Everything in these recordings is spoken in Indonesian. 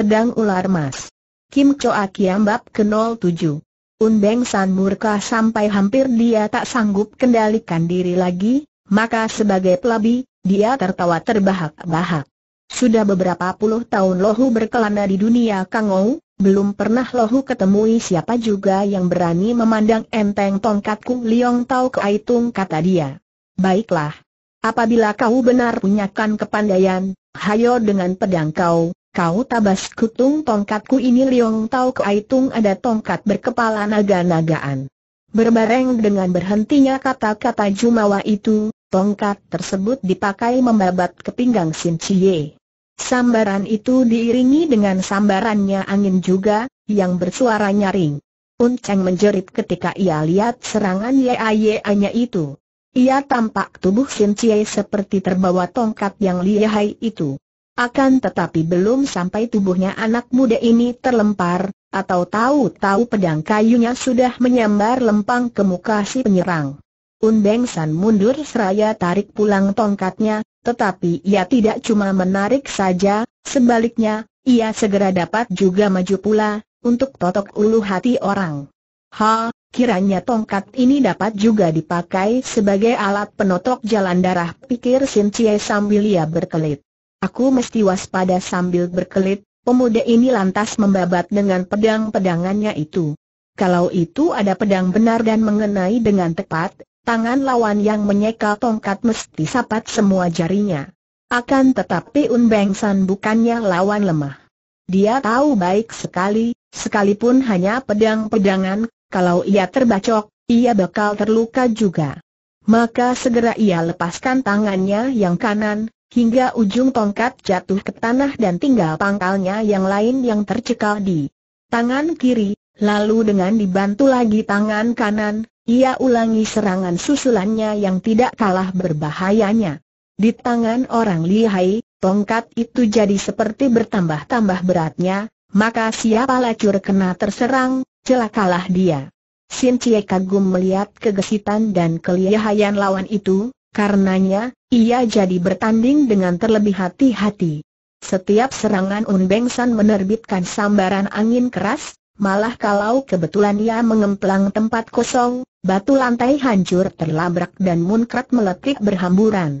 Pedang Ular Mas. Kim Choa Kiam Bab ke-07. Unbeng San murka sampai hampir dia tak sanggup kendalikan diri lagi, maka sebagai pelabi, dia tertawa terbahak-bahak. Sudah beberapa puluh tahun Lohu berkelana di dunia Kangou, belum pernah Lohu ketemui siapa juga yang berani memandang enteng tongkatku Liong Tau Kaitung kata dia. Baiklah. Apabila kau benar punyakan kepandaian, hayo dengan pedang kau, Kau tabas kutung tongkatku ini Liong Tau Kaitung ada tongkat berkepala naga-nagaan. Berbareng dengan berhentinya kata-kata Jumawa itu, tongkat tersebut dipakai membabat ke pinggang Sim Chie. Sambaran itu diiringi dengan sambarannya angin juga, yang bersuara nyaring. Cheng menjerit ketika ia lihat serangan Yaye-nya itu. Ia tampak tubuh Sim Chie seperti terbawa tongkat yang lihai itu. Akan tetapi belum sampai tubuhnya anak muda ini terlempar, atau tahu-tahu pedang kayunya sudah menyambar lempang ke muka si penyerang. Unbeng San mundur seraya tarik pulang tongkatnya, tetapi ia tidak cuma menarik saja, sebaliknya, ia segera dapat juga maju pula, untuk totok ulu hati orang. Ha, kiranya tongkat ini dapat juga dipakai sebagai alat penotok jalan darah pikir Sin Chie sambil ia berkelit. Aku mesti waspada sambil berkelit, pemuda ini lantas membabat dengan pedang-pedangannya itu. Kalau itu ada pedang benar dan mengenai dengan tepat, tangan lawan yang menyekal tongkat mesti sapat semua jarinya. Akan tetapi Un Beng San bukannya lawan lemah. Dia tahu baik sekali, sekalipun hanya pedang-pedangan, kalau ia terbacok, ia bakal terluka juga. Maka segera ia lepaskan tangannya yang kanan, hingga ujung tongkat jatuh ke tanah dan tinggal pangkalnya yang lain yang tercekal di tangan kiri, lalu dengan dibantu lagi tangan kanan, ia ulangi serangan susulannya yang tidak kalah berbahayanya. Di tangan orang lihai, tongkat itu jadi seperti bertambah-tambah beratnya, maka siapa lacur kena terserang, celakalah dia. Sin Cie kagum melihat kegesitan dan kelihayan lawan itu, karenanya, ia jadi bertanding dengan terlebih hati-hati. Setiap serangan Beng San menerbitkan sambaran angin keras, malah kalau kebetulan ia mengemplang tempat kosong, batu lantai hancur terlabrak dan munkrat meletik berhamburan.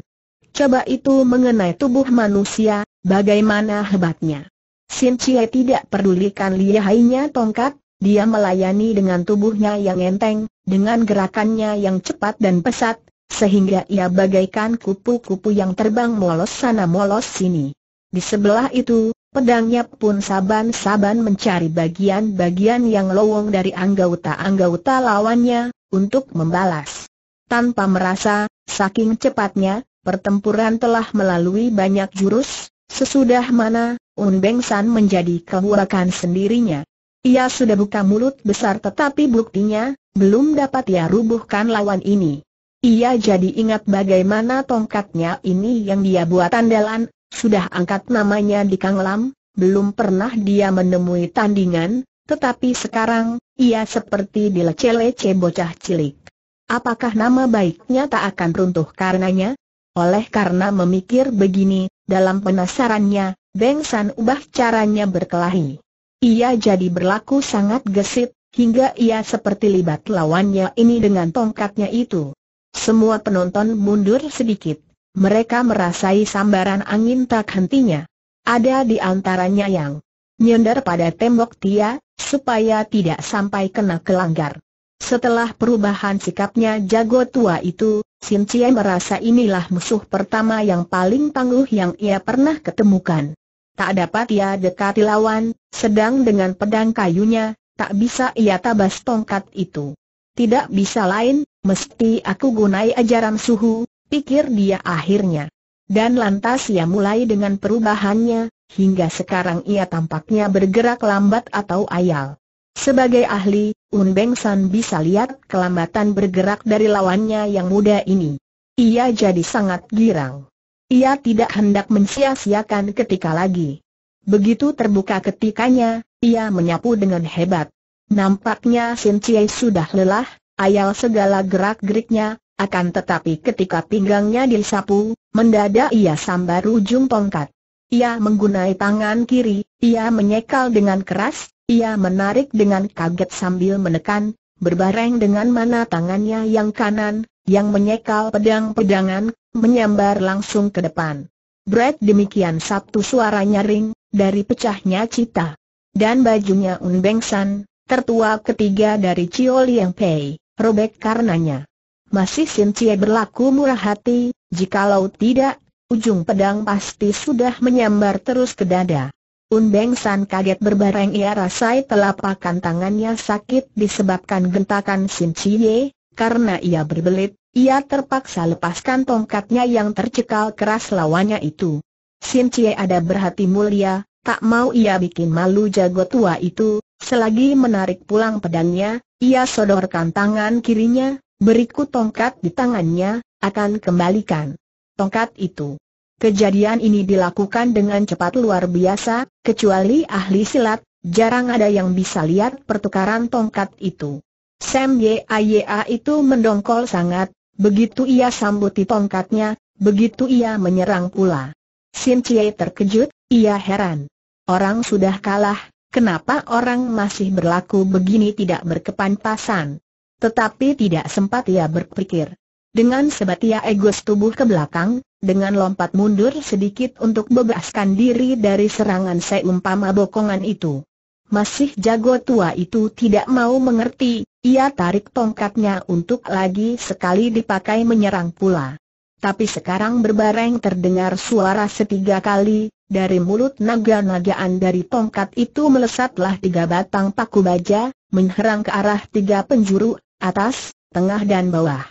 Coba itu mengenai tubuh manusia, bagaimana hebatnya. Sin Chie tidak pedulikan lihainya tongkat, dia melayani dengan tubuhnya yang enteng, dengan gerakannya yang cepat dan pesat, sehingga ia bagaikan kupu-kupu yang terbang molos sana molos sini. Di sebelah itu, pedangnya pun saban-saban mencari bagian-bagian yang lowong dari anggota-anggota lawannya, untuk membalas. Tanpa merasa, saking cepatnya, pertempuran telah melalui banyak jurus, sesudah mana, Un Beng San menjadi kehuakan sendirinya. Ia sudah buka mulut besar tetapi buktinya, belum dapat ia rubuhkan lawan ini. Ia jadi ingat bagaimana tongkatnya ini yang dia buat andalan, sudah angkat namanya di Kang Lam, belum pernah dia menemui tandingan, tetapi sekarang, ia seperti dilece-lece bocah cilik. Apakah nama baiknya tak akan runtuh karenanya? Oleh karena memikir begini, dalam penasarannya, Beng San ubah caranya berkelahi. Ia jadi berlaku sangat gesit, hingga ia seperti libat lawannya ini dengan tongkatnya itu. Semua penonton mundur sedikit. Mereka merasai sambaran angin tak hentinya. Ada di antaranya yang nyender pada tembok Tia, supaya tidak sampai kena kelanggar. Setelah perubahan sikapnya jago tua itu, Sin Cie merasa inilah musuh pertama yang paling tangguh yang ia pernah ketemukan. Tak dapat ia dekati lawan, sedang dengan pedang kayunya, tak bisa ia tabas tongkat itu. Tidak bisa lain, Mesti aku gunai ajaran suhu, pikir dia akhirnya. Dan lantas ia mulai dengan perubahannya, hingga sekarang ia tampaknya bergerak lambat atau ayal. Sebagai ahli, Unbengsan San bisa lihat kelambatan bergerak dari lawannya yang muda ini. Ia jadi sangat girang. Ia tidak hendak mensia-siakan ketika lagi. Begitu terbuka ketikanya, ia menyapu dengan hebat. Nampaknya Sin Chie sudah lelah, ayal segala gerak-geriknya, akan tetapi ketika pinggangnya disapu, mendadak ia sambar ujung tongkat. Ia menggunai tangan kiri, ia menyekal dengan keras, ia menarik dengan kaget sambil menekan, berbareng dengan mana tangannya yang kanan, yang menyekal pedang-pedangan, menyambar langsung ke depan. Brett demikian satu suara nyaring, dari pecahnya cita. Dan bajunya Unbengsan, tertua ketiga dari Cio Liang Pei robek karenanya. Masih Sin Cie berlaku murah hati, jikalau tidak, ujung pedang pasti sudah menyambar terus ke dada. Beng San kaget berbareng ia rasai telapakan tangannya sakit disebabkan gentakan Sin Cie, karena ia berbelit, ia terpaksa lepaskan tongkatnya yang tercekal keras lawannya itu. Sin Cie ada berhati mulia, tak mau ia bikin malu jago tua itu, Selagi menarik pulang pedangnya, ia sodorkan tangan kirinya, berikut tongkat di tangannya, akan kembalikan tongkat itu. Kejadian ini dilakukan dengan cepat luar biasa, kecuali ahli silat, jarang ada yang bisa lihat pertukaran tongkat itu. Sam Yaya itu mendongkol sangat, begitu ia sambuti tongkatnya, begitu ia menyerang pula. Sin Chie terkejut, ia heran. Orang sudah kalah, kenapa orang masih berlaku begini tidak berkepantasan. Tetapi tidak sempat ia berpikir. Dengan ia egos tubuh ke belakang, dengan lompat mundur sedikit untuk bebaskan diri dari serangan seumpama bokongan itu. Masih jago tua itu tidak mau mengerti, ia tarik tongkatnya untuk lagi sekali dipakai menyerang pula. Tapi sekarang berbareng terdengar suara setiga kali, dari mulut naga-nagaan dari tongkat itu melesatlah tiga batang paku baja, menyerang ke arah tiga penjuru, atas, tengah dan bawah.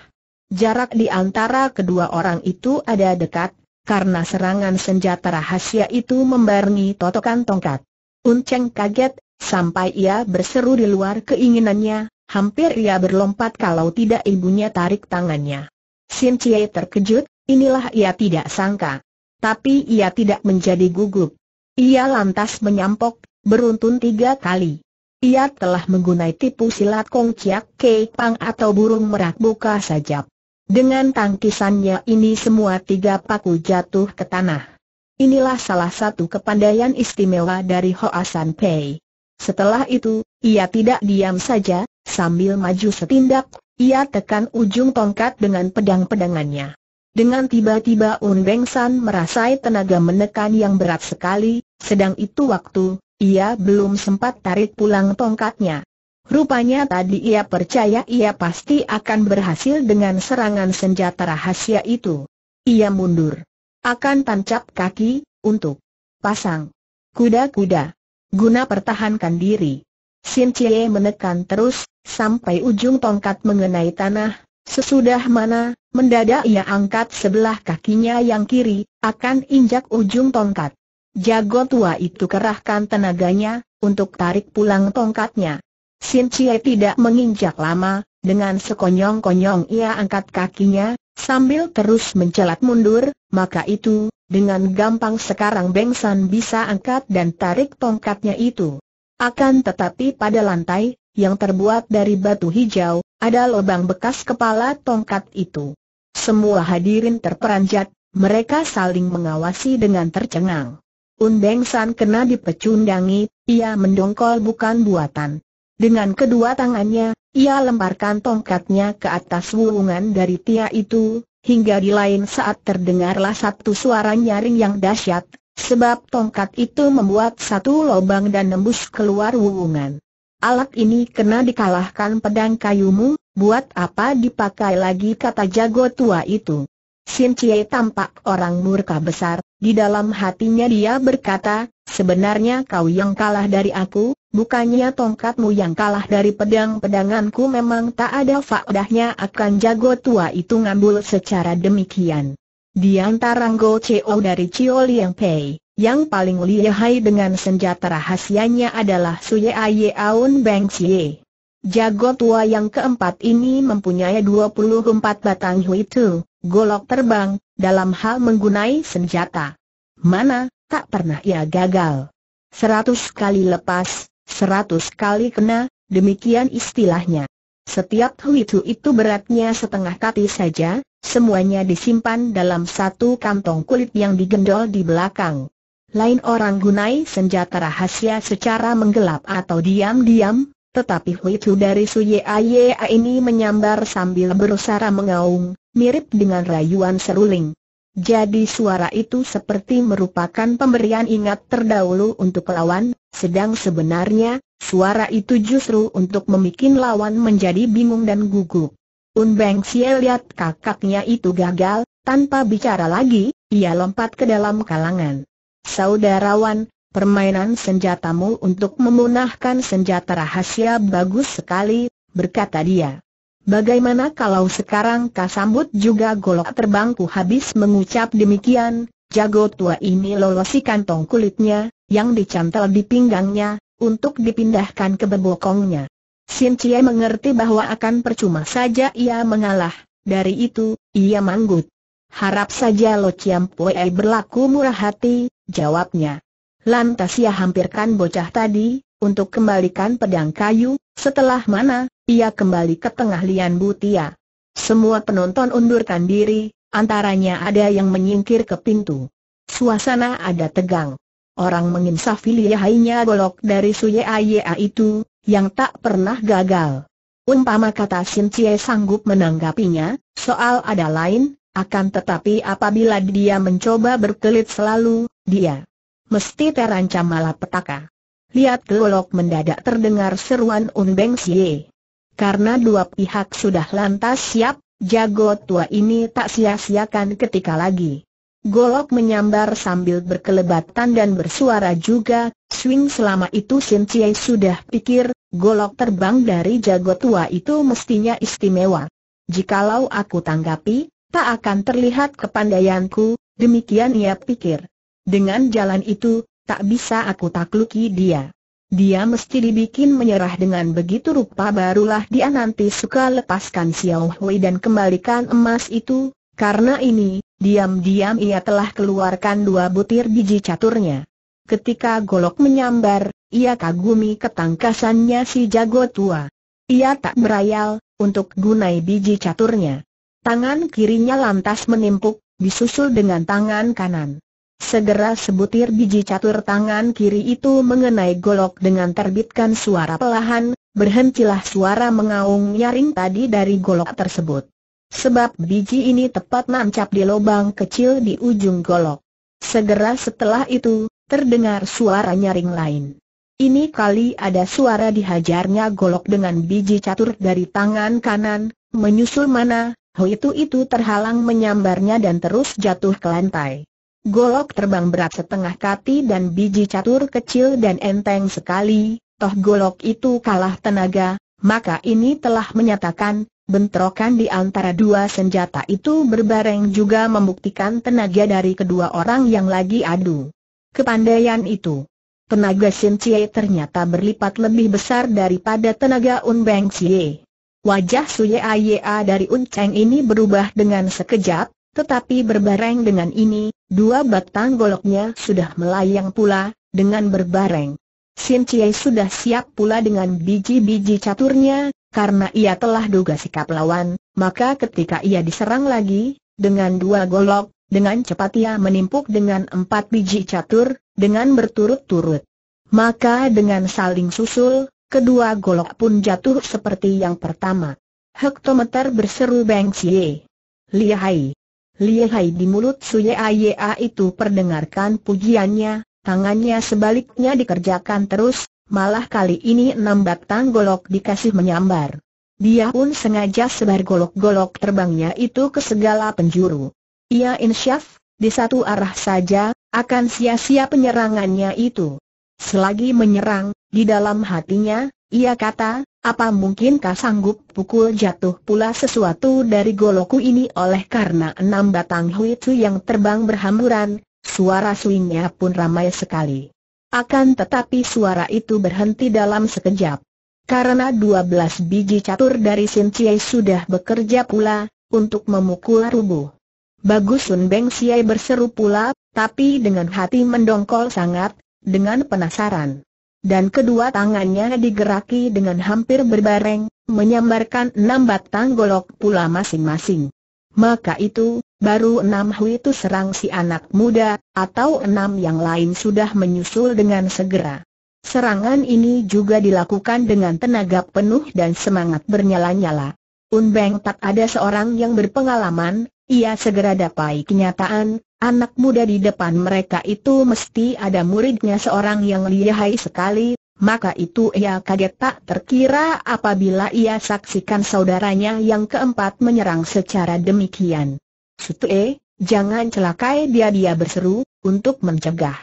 Jarak di antara kedua orang itu ada dekat, karena serangan senjata rahasia itu membarengi totokan tongkat. Unceng kaget, sampai ia berseru di luar keinginannya, hampir ia berlompat kalau tidak ibunya tarik tangannya. Sin Cie terkejut, inilah ia tidak sangka tapi ia tidak menjadi gugup. Ia lantas menyampok, beruntun tiga kali. Ia telah menggunai tipu silat Kong Chiak Kei Pang atau burung merak buka sajap. Dengan tangkisannya ini semua tiga paku jatuh ke tanah. Inilah salah satu kepandaian istimewa dari Hoa San Pei. Setelah itu, ia tidak diam saja, sambil maju setindak, ia tekan ujung tongkat dengan pedang-pedangannya. Dengan tiba-tiba Un Beng San merasai tenaga menekan yang berat sekali, sedang itu waktu, ia belum sempat tarik pulang tongkatnya. Rupanya tadi ia percaya ia pasti akan berhasil dengan serangan senjata rahasia itu. Ia mundur. Akan tancap kaki, untuk pasang kuda-kuda. Guna pertahankan diri. Sin Cie menekan terus, sampai ujung tongkat mengenai tanah, Sesudah mana, mendadak ia angkat sebelah kakinya yang kiri, akan injak ujung tongkat. Jago tua itu kerahkan tenaganya, untuk tarik pulang tongkatnya. Sin Chie tidak menginjak lama, dengan sekonyong-konyong ia angkat kakinya, sambil terus mencelat mundur, maka itu, dengan gampang sekarang Beng San bisa angkat dan tarik tongkatnya itu. Akan tetapi pada lantai, yang terbuat dari batu hijau, ada lubang bekas kepala tongkat itu. Semua hadirin terperanjat, mereka saling mengawasi dengan tercengang. Undeng San kena dipecundangi, ia mendongkol bukan buatan. Dengan kedua tangannya, ia lemparkan tongkatnya ke atas wulungan dari Tia itu, hingga di lain saat terdengarlah satu suara nyaring yang dahsyat, sebab tongkat itu membuat satu lubang dan nembus keluar wulungan. Alat ini kena dikalahkan pedang kayumu, buat apa dipakai lagi kata jago tua itu. Sin Cie tampak orang murka besar, di dalam hatinya dia berkata, sebenarnya kau yang kalah dari aku, bukannya tongkatmu yang kalah dari pedang-pedanganku memang tak ada faedahnya akan jago tua itu ngambul secara demikian. Di antara Go o dari Cio Liang Pei, yang paling lihai dengan senjata rahasianya adalah Suye Aye Aun Beng Chie. Jago tua yang keempat ini mempunyai 24 batang hui tu, golok terbang, dalam hal menggunai senjata. Mana, tak pernah ia gagal. Seratus kali lepas, seratus kali kena, demikian istilahnya. Setiap hui tu itu beratnya setengah kati saja, semuanya disimpan dalam satu kantong kulit yang digendol di belakang lain orang gunai senjata rahasia secara menggelap atau diam-diam, tetapi Hui Chu dari ye Aye ini menyambar sambil berusaha mengaung, mirip dengan rayuan seruling. Jadi suara itu seperti merupakan pemberian ingat terdahulu untuk lawan, sedang sebenarnya, suara itu justru untuk memikin lawan menjadi bingung dan gugup. un beng Xie lihat kakaknya itu gagal, tanpa bicara lagi, ia lompat ke dalam kalangan. Saudarawan, permainan senjatamu untuk memunahkan senjata rahasia bagus sekali, berkata dia. Bagaimana kalau sekarang kau sambut juga golok terbangku habis mengucap demikian, jago tua ini lolosi kantong kulitnya, yang dicantel di pinggangnya, untuk dipindahkan ke bebokongnya. Sin Cie mengerti bahwa akan percuma saja ia mengalah, dari itu, ia manggut. Harap saja Lo Chiam Pue berlaku murah hati, jawabnya. Lantas ia hampirkan bocah tadi, untuk kembalikan pedang kayu, setelah mana, ia kembali ke tengah lian butia. Semua penonton undurkan diri, antaranya ada yang menyingkir ke pintu. Suasana ada tegang. Orang menginsafi lihainya golok dari Suye Aya itu, yang tak pernah gagal. Umpama kata Sin Cie sanggup menanggapinya, soal ada lain, akan tetapi apabila dia mencoba berkelit selalu, dia mesti terancam malapetaka. Lihat Golok mendadak terdengar seruan Unbeng Xie. Karena dua pihak sudah lantas siap, jago tua ini tak sia-siakan ketika lagi. Golok menyambar sambil berkelebatan dan bersuara juga, swing selama itu Sin Chie sudah pikir, golok terbang dari jago tua itu mestinya istimewa. Jikalau aku tanggapi, tak akan terlihat kepandaianku, demikian ia pikir. Dengan jalan itu, tak bisa aku takluki dia. Dia mesti dibikin menyerah dengan begitu rupa barulah dia nanti suka lepaskan Xiao Hui dan kembalikan emas itu, karena ini, diam-diam ia telah keluarkan dua butir biji caturnya. Ketika golok menyambar, ia kagumi ketangkasannya si jago tua. Ia tak berayal, untuk gunai biji caturnya. Tangan kirinya lantas menimpuk, disusul dengan tangan kanan. Segera sebutir biji catur tangan kiri itu mengenai golok dengan terbitkan suara pelahan, berhentilah suara mengaung nyaring tadi dari golok tersebut. Sebab biji ini tepat nancap di lubang kecil di ujung golok. Segera setelah itu, terdengar suara nyaring lain. Ini kali ada suara dihajarnya golok dengan biji catur dari tangan kanan, menyusul mana, Hui itu itu terhalang menyambarnya dan terus jatuh ke lantai golok terbang berat setengah kati dan biji catur kecil dan enteng sekali, toh golok itu kalah tenaga, maka ini telah menyatakan, bentrokan di antara dua senjata itu berbareng juga membuktikan tenaga dari kedua orang yang lagi adu. Kepandaian itu. Tenaga Sin Cie ternyata berlipat lebih besar daripada tenaga Un Beng Cie. Wajah Suye Aya dari Un Cheng ini berubah dengan sekejap, tetapi berbareng dengan ini, dua batang goloknya sudah melayang pula, dengan berbareng. Sin Chie sudah siap pula dengan biji-biji caturnya, karena ia telah duga sikap lawan, maka ketika ia diserang lagi, dengan dua golok, dengan cepat ia menimpuk dengan empat biji catur, dengan berturut-turut. Maka dengan saling susul, kedua golok pun jatuh seperti yang pertama. Hektometer berseru Beng Cie. Lihai! Lihai di mulut Aya itu perdengarkan pujiannya, tangannya sebaliknya dikerjakan terus, malah kali ini enam batang golok dikasih menyambar. Dia pun sengaja sebar golok-golok terbangnya itu ke segala penjuru. Ia insyaf, di satu arah saja, akan sia-sia penyerangannya itu. Selagi menyerang, di dalam hatinya, ia kata, apa mungkin kau sanggup pukul jatuh pula sesuatu dari goloku ini oleh karena enam batang huitu yang terbang berhamburan, suara swingnya pun ramai sekali. Akan tetapi suara itu berhenti dalam sekejap. Karena dua belas biji catur dari Sin Chie sudah bekerja pula, untuk memukul rubuh. Bagus Sun Beng Siai berseru pula, tapi dengan hati mendongkol sangat, dengan penasaran dan kedua tangannya digeraki dengan hampir berbareng, menyambarkan enam batang golok pula masing-masing. Maka itu, baru enam hui itu serang si anak muda, atau enam yang lain sudah menyusul dengan segera. Serangan ini juga dilakukan dengan tenaga penuh dan semangat bernyala-nyala. Unbeng tak ada seorang yang berpengalaman, ia segera dapai kenyataan, Anak muda di depan mereka itu mesti ada muridnya seorang yang lihai sekali, maka itu ia kaget tak terkira apabila ia saksikan saudaranya yang keempat menyerang secara demikian. Sutue, jangan celakai dia dia berseru, untuk mencegah.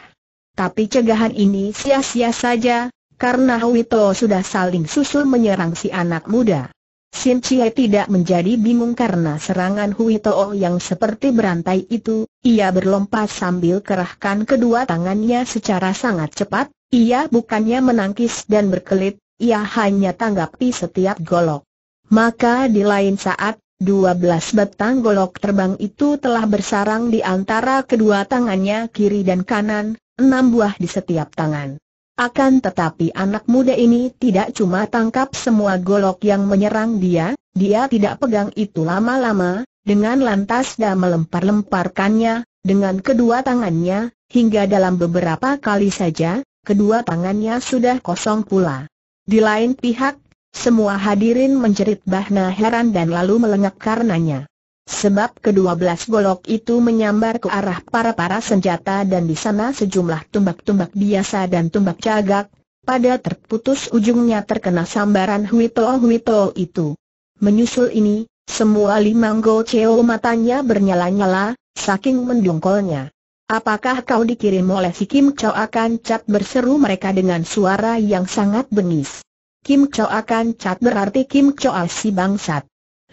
Tapi cegahan ini sia-sia saja, karena Wito sudah saling susul menyerang si anak muda. Sin Chie tidak menjadi bingung karena serangan Hui Toh yang seperti berantai itu, ia berlompat sambil kerahkan kedua tangannya secara sangat cepat, ia bukannya menangkis dan berkelit, ia hanya tanggapi setiap golok. Maka di lain saat, dua belas batang golok terbang itu telah bersarang di antara kedua tangannya kiri dan kanan, enam buah di setiap tangan. Akan tetapi anak muda ini tidak cuma tangkap semua golok yang menyerang dia, dia tidak pegang itu lama-lama, dengan lantas dia melempar-lemparkannya, dengan kedua tangannya, hingga dalam beberapa kali saja, kedua tangannya sudah kosong pula. Di lain pihak, semua hadirin menjerit bahna heran dan lalu melengak karenanya. Sebab kedua belas golok itu menyambar ke arah para-para senjata dan di sana sejumlah tumbak-tumbak biasa dan tumbak cagak, pada terputus ujungnya terkena sambaran huito-huito itu. Menyusul ini, semua limang goceo matanya bernyala-nyala, saking mendungkolnya. Apakah kau dikirim oleh si Kim Chow akan cat berseru mereka dengan suara yang sangat bengis. Kim Chow akan cat berarti Kim Chow si bangsat.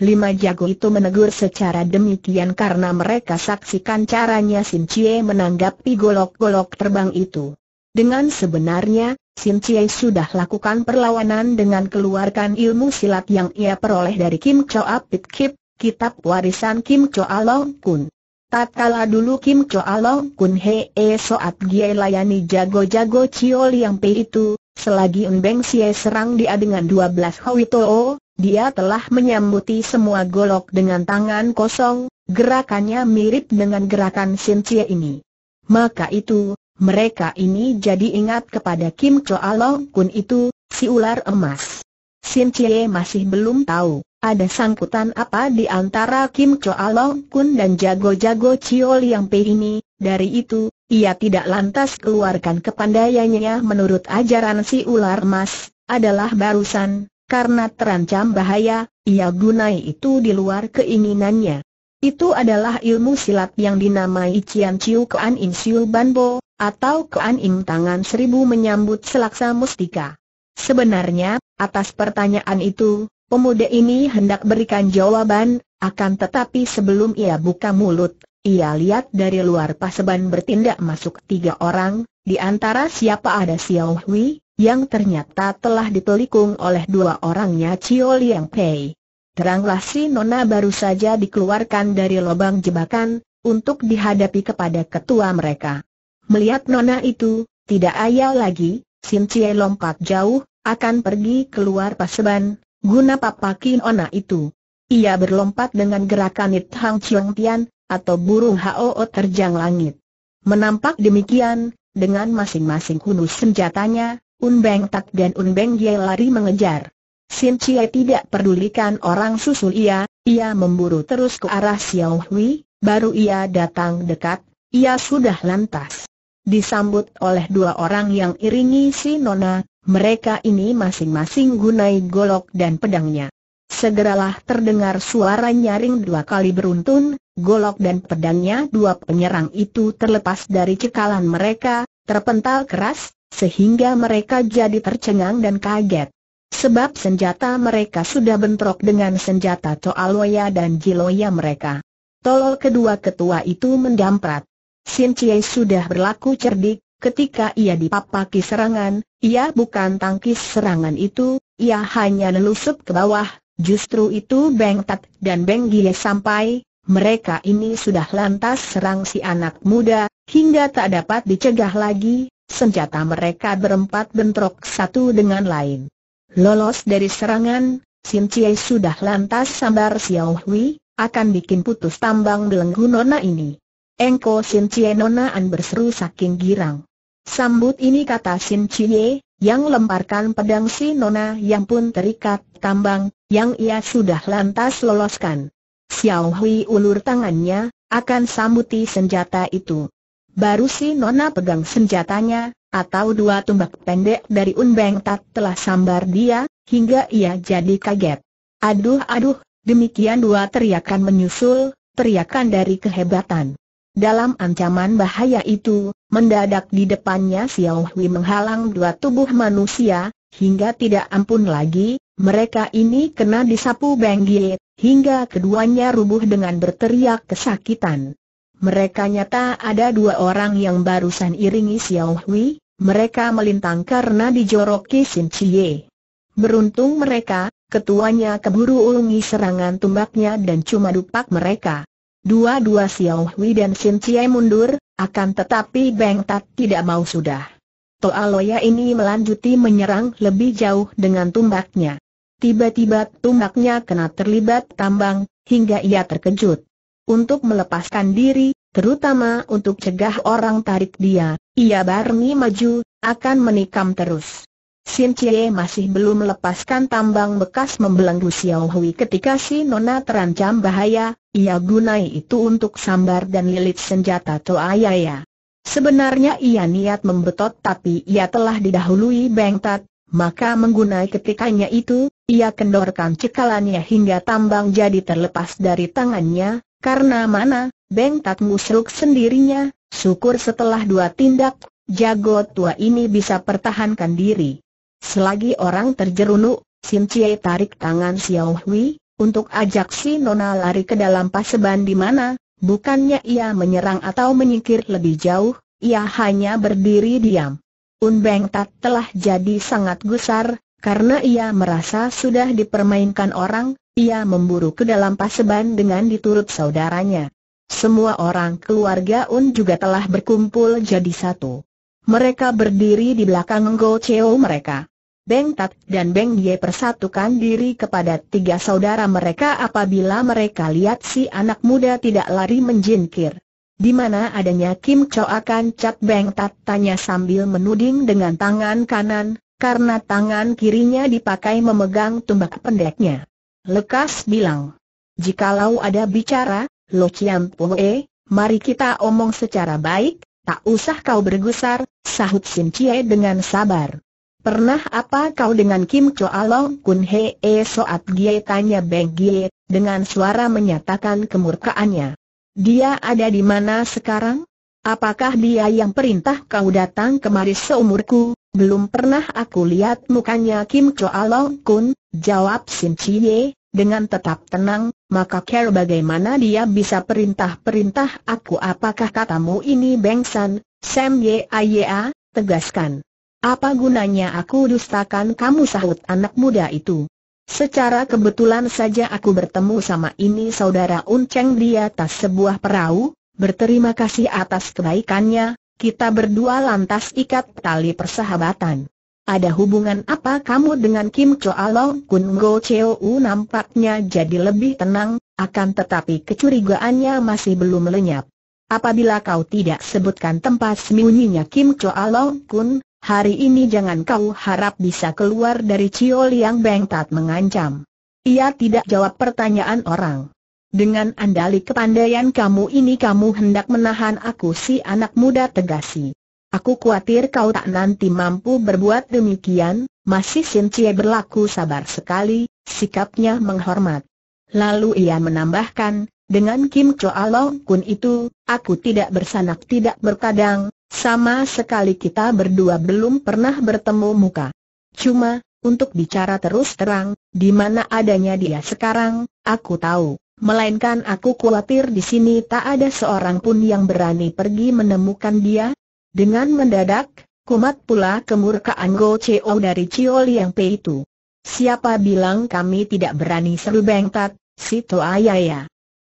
Lima jago itu menegur secara demikian karena mereka saksikan caranya Sin Chie menanggapi golok-golok terbang itu. Dengan sebenarnya, Sin Chie sudah lakukan perlawanan dengan keluarkan ilmu silat yang ia peroleh dari Kim Choa Pit Kip, kitab warisan Kim Choa Long Kun. Tatkala dulu Kim Choa Long Kun Hee Soat Gie layani jago-jago Chio Liang Pei itu, selagi Unbeng Cie serang dia dengan 12 Hoi O, dia telah menyambuti semua golok dengan tangan kosong, gerakannya mirip dengan gerakan Sincie ini. Maka itu, mereka ini jadi ingat kepada Kim Long Kun itu, si ular emas. Sincie masih belum tahu, ada sangkutan apa di antara Kim Long Kun dan jago-jago Chiol Yang Pei ini, dari itu, ia tidak lantas keluarkan kepandaiannya menurut ajaran si ular emas, adalah barusan, karena terancam bahaya, ia gunai itu di luar keinginannya. Itu adalah ilmu silat yang dinamai Cian Chiu Kuan Im Siu Ban Bo, atau Kuan Im Tangan Seribu Menyambut Selaksa Mustika. Sebenarnya, atas pertanyaan itu, pemuda ini hendak berikan jawaban, akan tetapi sebelum ia buka mulut, ia lihat dari luar paseban bertindak masuk tiga orang, di antara siapa ada Xiao Hui, yang ternyata telah ditelikung oleh dua orangnya Cio Liang Pei. Teranglah si Nona baru saja dikeluarkan dari lubang jebakan, untuk dihadapi kepada ketua mereka. Melihat Nona itu, tidak ayal lagi, Sin Cie lompat jauh, akan pergi keluar paseban, guna papakin Nona itu. Ia berlompat dengan gerakan It Hang Chiong Tian, atau burung HOO terjang langit. Menampak demikian, dengan masing-masing hunus senjatanya, Un Beng Tak dan Un Beng Ye lari mengejar. Sin Chie tidak pedulikan orang susul ia, ia memburu terus ke arah Xiao Hui, baru ia datang dekat, ia sudah lantas. Disambut oleh dua orang yang iringi si Nona, mereka ini masing-masing gunai golok dan pedangnya. Segeralah terdengar suara nyaring dua kali beruntun, golok dan pedangnya dua penyerang itu terlepas dari cekalan mereka, terpental keras, sehingga mereka jadi tercengang dan kaget. Sebab senjata mereka sudah bentrok dengan senjata Toaloya dan Jiloya mereka. Tolol kedua ketua itu mendamprat. Sin Chie sudah berlaku cerdik, ketika ia dipapaki serangan, ia bukan tangkis serangan itu, ia hanya nelusup ke bawah, justru itu Beng Tat dan Beng Gie sampai, mereka ini sudah lantas serang si anak muda, hingga tak dapat dicegah lagi, senjata mereka berempat bentrok satu dengan lain. Lolos dari serangan, Sin Chie sudah lantas sambar Xiao Hui, akan bikin putus tambang belenggu nona ini. Engko Sin Chie nonaan berseru saking girang. Sambut ini kata Sin Chie, yang lemparkan pedang si nona yang pun terikat tambang, yang ia sudah lantas loloskan. Xiao Hui ulur tangannya, akan sambuti senjata itu. Baru si Nona pegang senjatanya, atau dua tumbak pendek dari Unbeng Tat telah sambar dia, hingga ia jadi kaget. Aduh aduh, demikian dua teriakan menyusul, teriakan dari kehebatan. Dalam ancaman bahaya itu, mendadak di depannya Xiao Hui menghalang dua tubuh manusia, hingga tidak ampun lagi, mereka ini kena disapu Beng Giet, hingga keduanya rubuh dengan berteriak kesakitan. Mereka nyata ada dua orang yang barusan iringi Xiao Hui, mereka melintang karena dijoroki Sin Chie. Beruntung mereka, ketuanya keburu ulungi serangan tumbaknya dan cuma dupak mereka. Dua-dua Xiao Hui dan Sin Chie mundur, akan tetapi Beng Tat tidak mau sudah. Toa Loya ini melanjuti menyerang lebih jauh dengan tumbaknya. Tiba-tiba tumbaknya kena terlibat tambang, hingga ia terkejut untuk melepaskan diri, terutama untuk cegah orang tarik dia, ia barengi maju, akan menikam terus. Sin Cie masih belum melepaskan tambang bekas membelenggu Xiao Hui ketika si Nona terancam bahaya, ia gunai itu untuk sambar dan lilit senjata Toa Yaya. Sebenarnya ia niat membetot tapi ia telah didahului Tat, maka menggunai ketikanya itu, ia kendorkan cekalannya hingga tambang jadi terlepas dari tangannya, karena mana, Beng Tat Musruk sendirinya, syukur setelah dua tindak, jago tua ini bisa pertahankan diri. Selagi orang terjerunuk, Sin Cie tarik tangan Xiao Hui, untuk ajak si Nona lari ke dalam paseban di mana, bukannya ia menyerang atau menyingkir lebih jauh, ia hanya berdiri diam. Un Beng Tat telah jadi sangat gusar, karena ia merasa sudah dipermainkan orang, ia memburu ke dalam paseban dengan diturut saudaranya. Semua orang keluarga Un juga telah berkumpul jadi satu. Mereka berdiri di belakang Ngo Cheo mereka. Beng Tat dan Beng Ye persatukan diri kepada tiga saudara mereka apabila mereka lihat si anak muda tidak lari menjinkir. Di mana adanya Kim Cho akan cat Beng Tat tanya sambil menuding dengan tangan kanan, karena tangan kirinya dipakai memegang tombak pendeknya. Lekas bilang, jikalau ada bicara, Lo Chiam Poe, mari kita omong secara baik, tak usah kau bergusar, sahut Sin Chie dengan sabar. Pernah apa kau dengan Kim Cho Along, Kun Hee Soat Gie tanya Beng Gie, dengan suara menyatakan kemurkaannya. Dia ada di mana sekarang? Apakah dia yang perintah kau datang kemari seumurku? Belum pernah aku lihat mukanya Kim Choa Long Kun, jawab Sin Chie, dengan tetap tenang, maka care bagaimana dia bisa perintah-perintah aku apakah katamu ini bengsan, Sam Ye A, tegaskan. Apa gunanya aku dustakan kamu sahut anak muda itu? Secara kebetulan saja aku bertemu sama ini saudara Unceng di atas sebuah perahu, berterima kasih atas kebaikannya, kita berdua lantas ikat tali persahabatan. Ada hubungan apa kamu dengan Kim Choa Long Kun Go Cheo U nampaknya jadi lebih tenang, akan tetapi kecurigaannya masih belum lenyap. Apabila kau tidak sebutkan tempat sembunyinya Kim Choa Long Kun, hari ini jangan kau harap bisa keluar dari Chio Liang Beng Tat mengancam. Ia tidak jawab pertanyaan orang. Dengan andali kepandaian kamu ini kamu hendak menahan aku si anak muda tegasi. Aku khawatir kau tak nanti mampu berbuat demikian, masih Sin Cie berlaku sabar sekali, sikapnya menghormat. Lalu ia menambahkan, dengan Kim Choa Long Kun itu, aku tidak bersanak tidak berkadang, sama sekali kita berdua belum pernah bertemu muka. Cuma, untuk bicara terus terang, di mana adanya dia sekarang, aku tahu. Melainkan aku khawatir di sini tak ada seorang pun yang berani pergi menemukan dia. Dengan mendadak, kumat pula kemurkaan Go Cheo dari Cio Liang Pei itu. Siapa bilang kami tidak berani seru bengkat, si Yaya. Ya?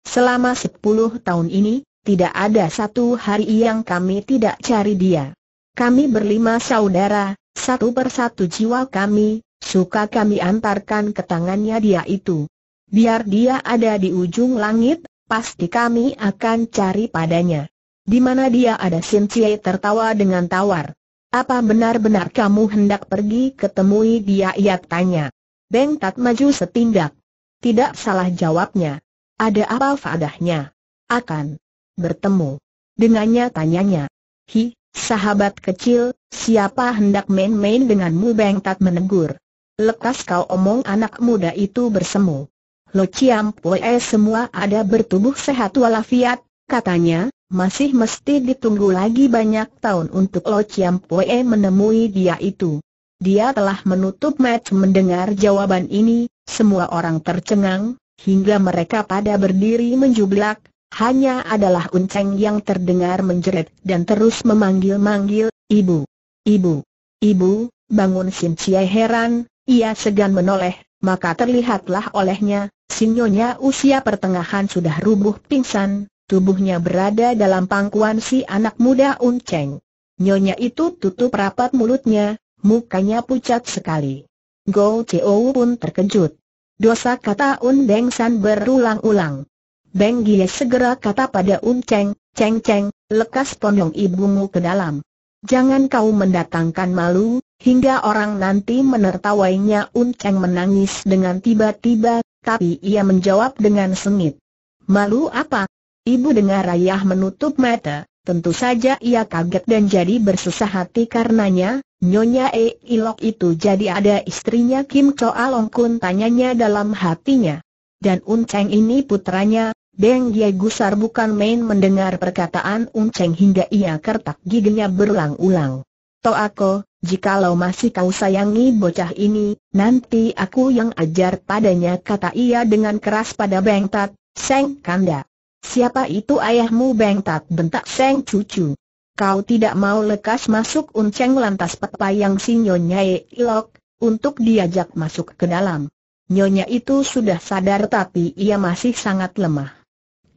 Selama sepuluh tahun ini, tidak ada satu hari yang kami tidak cari dia. Kami berlima saudara, satu persatu jiwa kami, suka kami antarkan ke tangannya dia itu. Biar dia ada di ujung langit, pasti kami akan cari padanya. Di mana dia ada Sin Cie tertawa dengan tawar. Apa benar-benar kamu hendak pergi ketemui dia? Ia tanya. Beng Tat maju setindak. Tidak salah jawabnya. Ada apa fadahnya Akan bertemu. Dengannya tanyanya. Hi, sahabat kecil, siapa hendak main-main denganmu? Beng Tat menegur. Lekas kau omong anak muda itu bersemu. Lo Chiam Pue semua ada bertubuh sehat walafiat, katanya, masih mesti ditunggu lagi banyak tahun untuk Lo Chiam Pue menemui dia itu. Dia telah menutup match mendengar jawaban ini, semua orang tercengang, hingga mereka pada berdiri menjublak, hanya adalah unceng yang terdengar menjerit dan terus memanggil-manggil, Ibu, Ibu, Ibu, bangun Sin Chie heran, ia segan menoleh, maka terlihatlah olehnya, Sinyonya usia pertengahan sudah rubuh pingsan, tubuhnya berada dalam pangkuan si anak muda Unceng. Nyonya itu tutup rapat mulutnya, mukanya pucat sekali. Go Cheo pun terkejut. Dosa kata Un Deng San berulang-ulang. Beng Gie segera kata pada Un Cheng, Cheng Cheng, lekas pondong ibumu ke dalam. Jangan kau mendatangkan malu, hingga orang nanti menertawainya Un Cheng menangis dengan tiba-tiba tapi ia menjawab dengan sengit. Malu apa? Ibu dengar ayah menutup mata, tentu saja ia kaget dan jadi bersusah hati karenanya, Nyonya E Ilok itu jadi ada istrinya Kim Choa Along Kun tanyanya dalam hatinya. Dan Unceng ini putranya, Deng Ye Gusar bukan main mendengar perkataan Unceng hingga ia kertak giginya berulang-ulang. aku. Jikalau masih kau sayangi bocah ini, nanti aku yang ajar padanya kata ia dengan keras pada Beng Tat, Seng Kanda. Siapa itu ayahmu Beng Tat? bentak Seng Cucu. Kau tidak mau lekas masuk unceng lantas yang si Nyonya Ilok, untuk diajak masuk ke dalam. Nyonya itu sudah sadar tapi ia masih sangat lemah.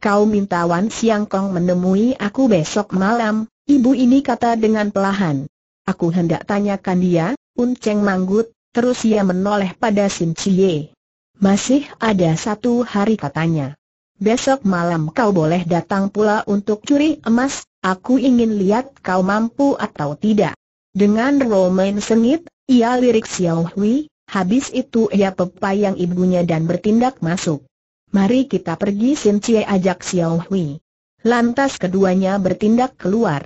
Kau minta Wan Siang Kong menemui aku besok malam, ibu ini kata dengan pelahan. Aku hendak tanyakan dia, Unceng manggut, terus ia menoleh pada Sim Cie. Masih ada satu hari katanya. Besok malam kau boleh datang pula untuk curi emas, aku ingin lihat kau mampu atau tidak. Dengan romain sengit, ia lirik Xiao Hui, habis itu ia pepayang ibunya dan bertindak masuk. Mari kita pergi Sim Cie ajak Xiao Hui. Lantas keduanya bertindak keluar.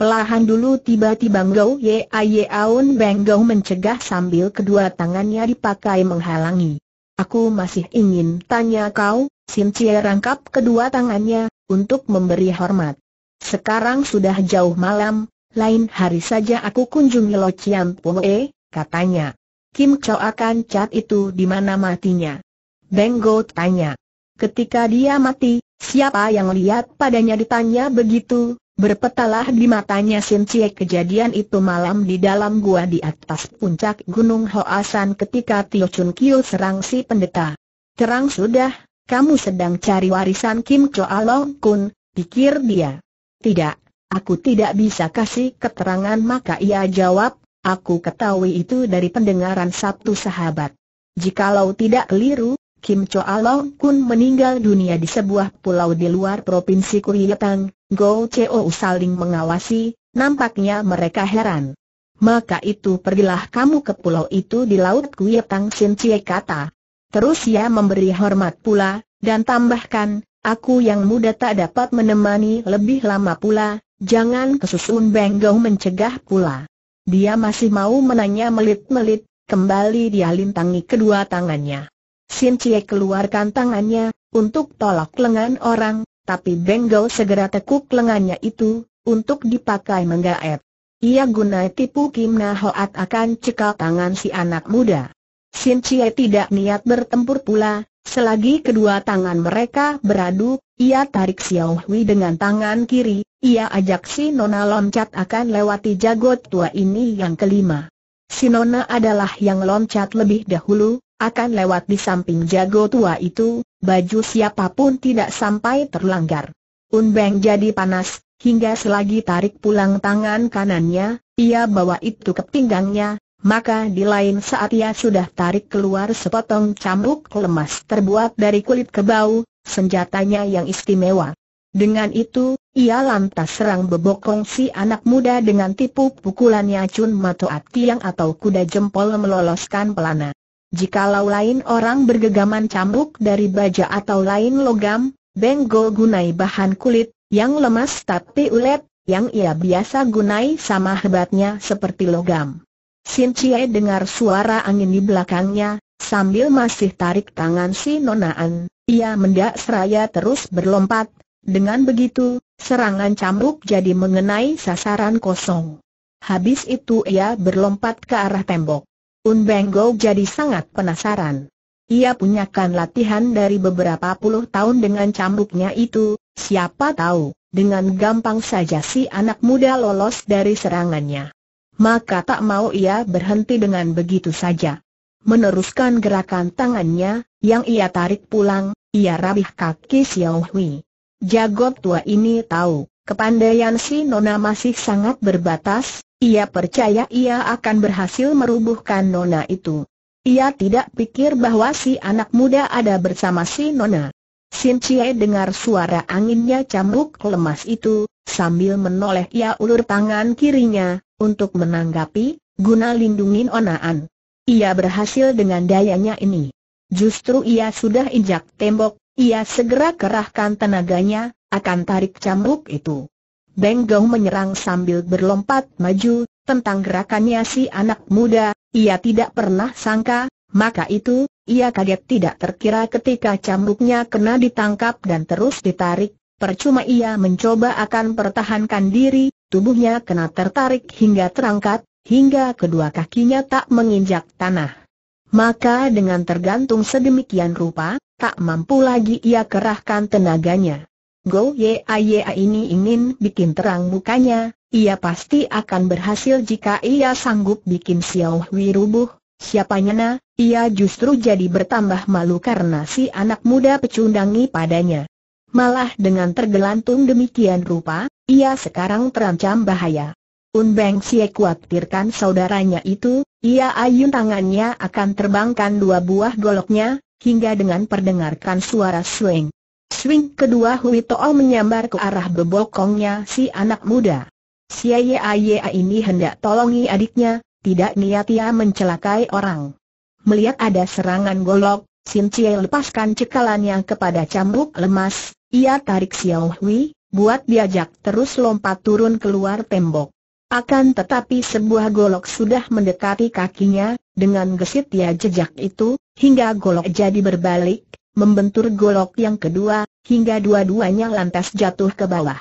Pelahan dulu tiba-tiba Ngau Ye Aun Beng Gau mencegah sambil kedua tangannya dipakai menghalangi. Aku masih ingin tanya kau, Sin Cie rangkap kedua tangannya, untuk memberi hormat. Sekarang sudah jauh malam, lain hari saja aku kunjungi Lo Chiam e, katanya. Kim Cho akan cat itu di mana matinya? Beng Gau tanya. Ketika dia mati, siapa yang lihat padanya ditanya begitu, Berpetalah di matanya Sin Cie kejadian itu malam di dalam gua di atas puncak Gunung Hoasan ketika Tio Chun Kiu serang si pendeta. Terang sudah, kamu sedang cari warisan Kim Choa Long Kun, pikir dia. Tidak, aku tidak bisa kasih keterangan maka ia jawab, aku ketahui itu dari pendengaran sabtu sahabat. Jikalau tidak keliru, Kim Choa Long Kun meninggal dunia di sebuah pulau di luar provinsi Kuryetang, Go Chou saling mengawasi, nampaknya mereka heran. Maka itu pergilah kamu ke pulau itu di laut Kuei Tang Sin Cie kata. Terus ia memberi hormat pula, dan tambahkan, aku yang muda tak dapat menemani lebih lama pula, jangan kesusun Beng mencegah pula. Dia masih mau menanya melit-melit, kembali dia lintangi kedua tangannya. Sin Cie keluarkan tangannya, untuk tolak lengan orang, tapi Benggol segera tekuk lengannya itu, untuk dipakai menggaet. Ia guna tipu Kim Na Hoat akan cekal tangan si anak muda. Sin Chie tidak niat bertempur pula, selagi kedua tangan mereka beradu, ia tarik Xiao Hui dengan tangan kiri, ia ajak si Nona loncat akan lewati jagot tua ini yang kelima. Si Nona adalah yang loncat lebih dahulu, akan lewat di samping jago tua itu, baju siapapun tidak sampai terlanggar. Beng jadi panas, hingga selagi tarik pulang tangan kanannya, ia bawa itu ke pinggangnya, maka di lain saat ia sudah tarik keluar sepotong cambuk lemas terbuat dari kulit kebau, senjatanya yang istimewa. Dengan itu, ia lantas serang bebokong si anak muda dengan tipu pukulannya cun Matoat Tiang atau kuda jempol meloloskan pelana. Jikalau lain orang bergegaman cambuk dari baja atau lain logam, benggol gunai bahan kulit, yang lemas tapi ulet, yang ia biasa gunai sama hebatnya seperti logam. Sin Chie dengar suara angin di belakangnya, sambil masih tarik tangan si Nonaan, ia mendak seraya terus berlompat, dengan begitu, serangan cambuk jadi mengenai sasaran kosong. Habis itu ia berlompat ke arah tembok. Un Unbenggo jadi sangat penasaran. Ia punyakan latihan dari beberapa puluh tahun dengan cambuknya itu, siapa tahu, dengan gampang saja si anak muda lolos dari serangannya. Maka tak mau ia berhenti dengan begitu saja. Meneruskan gerakan tangannya, yang ia tarik pulang, ia rabih kaki Xiao Hui. Jagob tua ini tahu, kepandaian si Nona masih sangat berbatas, ia percaya ia akan berhasil merubuhkan Nona itu. Ia tidak pikir bahwa si anak muda ada bersama si Nona. Sin Chie dengar suara anginnya cambuk lemas itu, sambil menoleh ia ulur tangan kirinya, untuk menanggapi, guna lindungin onaan. Ia berhasil dengan dayanya ini. Justru ia sudah injak tembok, ia segera kerahkan tenaganya, akan tarik cambuk itu. Beng Gong menyerang sambil berlompat maju, tentang gerakannya si anak muda, ia tidak pernah sangka, maka itu, ia kaget tidak terkira ketika cambuknya kena ditangkap dan terus ditarik, percuma ia mencoba akan pertahankan diri, tubuhnya kena tertarik hingga terangkat, hingga kedua kakinya tak menginjak tanah. Maka dengan tergantung sedemikian rupa, tak mampu lagi ia kerahkan tenaganya. Go ye Yaya ini ingin bikin terang mukanya, ia pasti akan berhasil jika ia sanggup bikin Xiao Hui rubuh, Siapanya na? ia justru jadi bertambah malu karena si anak muda pecundangi padanya. Malah dengan tergelantung demikian rupa, ia sekarang terancam bahaya. Beng Xie khawatirkan saudaranya itu, ia ayun tangannya akan terbangkan dua buah goloknya, hingga dengan perdengarkan suara sueng. Swing kedua Hui Toa menyambar ke arah bebokongnya si anak muda. Si Aye ini hendak tolongi adiknya, tidak niat ia mencelakai orang. Melihat ada serangan golok, Sin Cie lepaskan cekalannya kepada cambuk lemas, ia tarik Xiao Hui, buat diajak terus lompat turun keluar tembok. Akan tetapi sebuah golok sudah mendekati kakinya, dengan gesit ia jejak itu, hingga golok jadi berbalik, membentur golok yang kedua, hingga dua-duanya lantas jatuh ke bawah.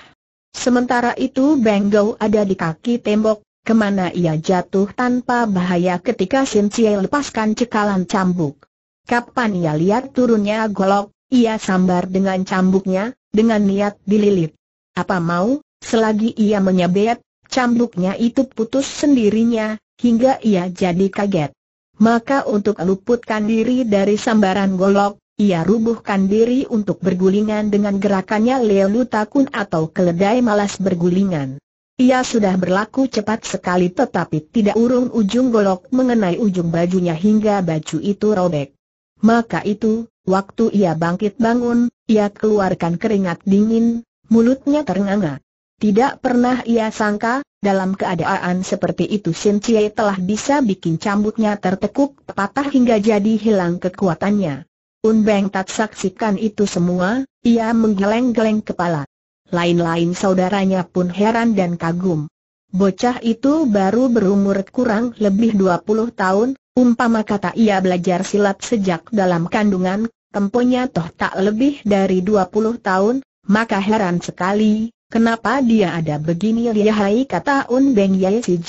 Sementara itu Beng ada di kaki tembok, kemana ia jatuh tanpa bahaya ketika Sin Cie lepaskan cekalan cambuk. Kapan ia lihat turunnya golok, ia sambar dengan cambuknya, dengan niat dililit. Apa mau, selagi ia menyabet, cambuknya itu putus sendirinya, hingga ia jadi kaget. Maka untuk luputkan diri dari sambaran golok, ia rubuhkan diri untuk bergulingan dengan gerakannya Leelu Takun atau keledai malas bergulingan. Ia sudah berlaku cepat sekali tetapi tidak urung ujung golok mengenai ujung bajunya hingga baju itu robek. Maka itu, waktu ia bangkit bangun, ia keluarkan keringat dingin, mulutnya ternganga. Tidak pernah ia sangka, dalam keadaan seperti itu Sin Chie telah bisa bikin cambuknya tertekuk patah hingga jadi hilang kekuatannya. Un Beng tak saksikan itu semua, ia menggeleng-geleng kepala. Lain-lain saudaranya pun heran dan kagum. Bocah itu baru berumur kurang lebih 20 tahun, umpama kata ia belajar silat sejak dalam kandungan, temponya toh tak lebih dari 20 tahun, maka heran sekali, kenapa dia ada begini lihai kata Un Beng Yai si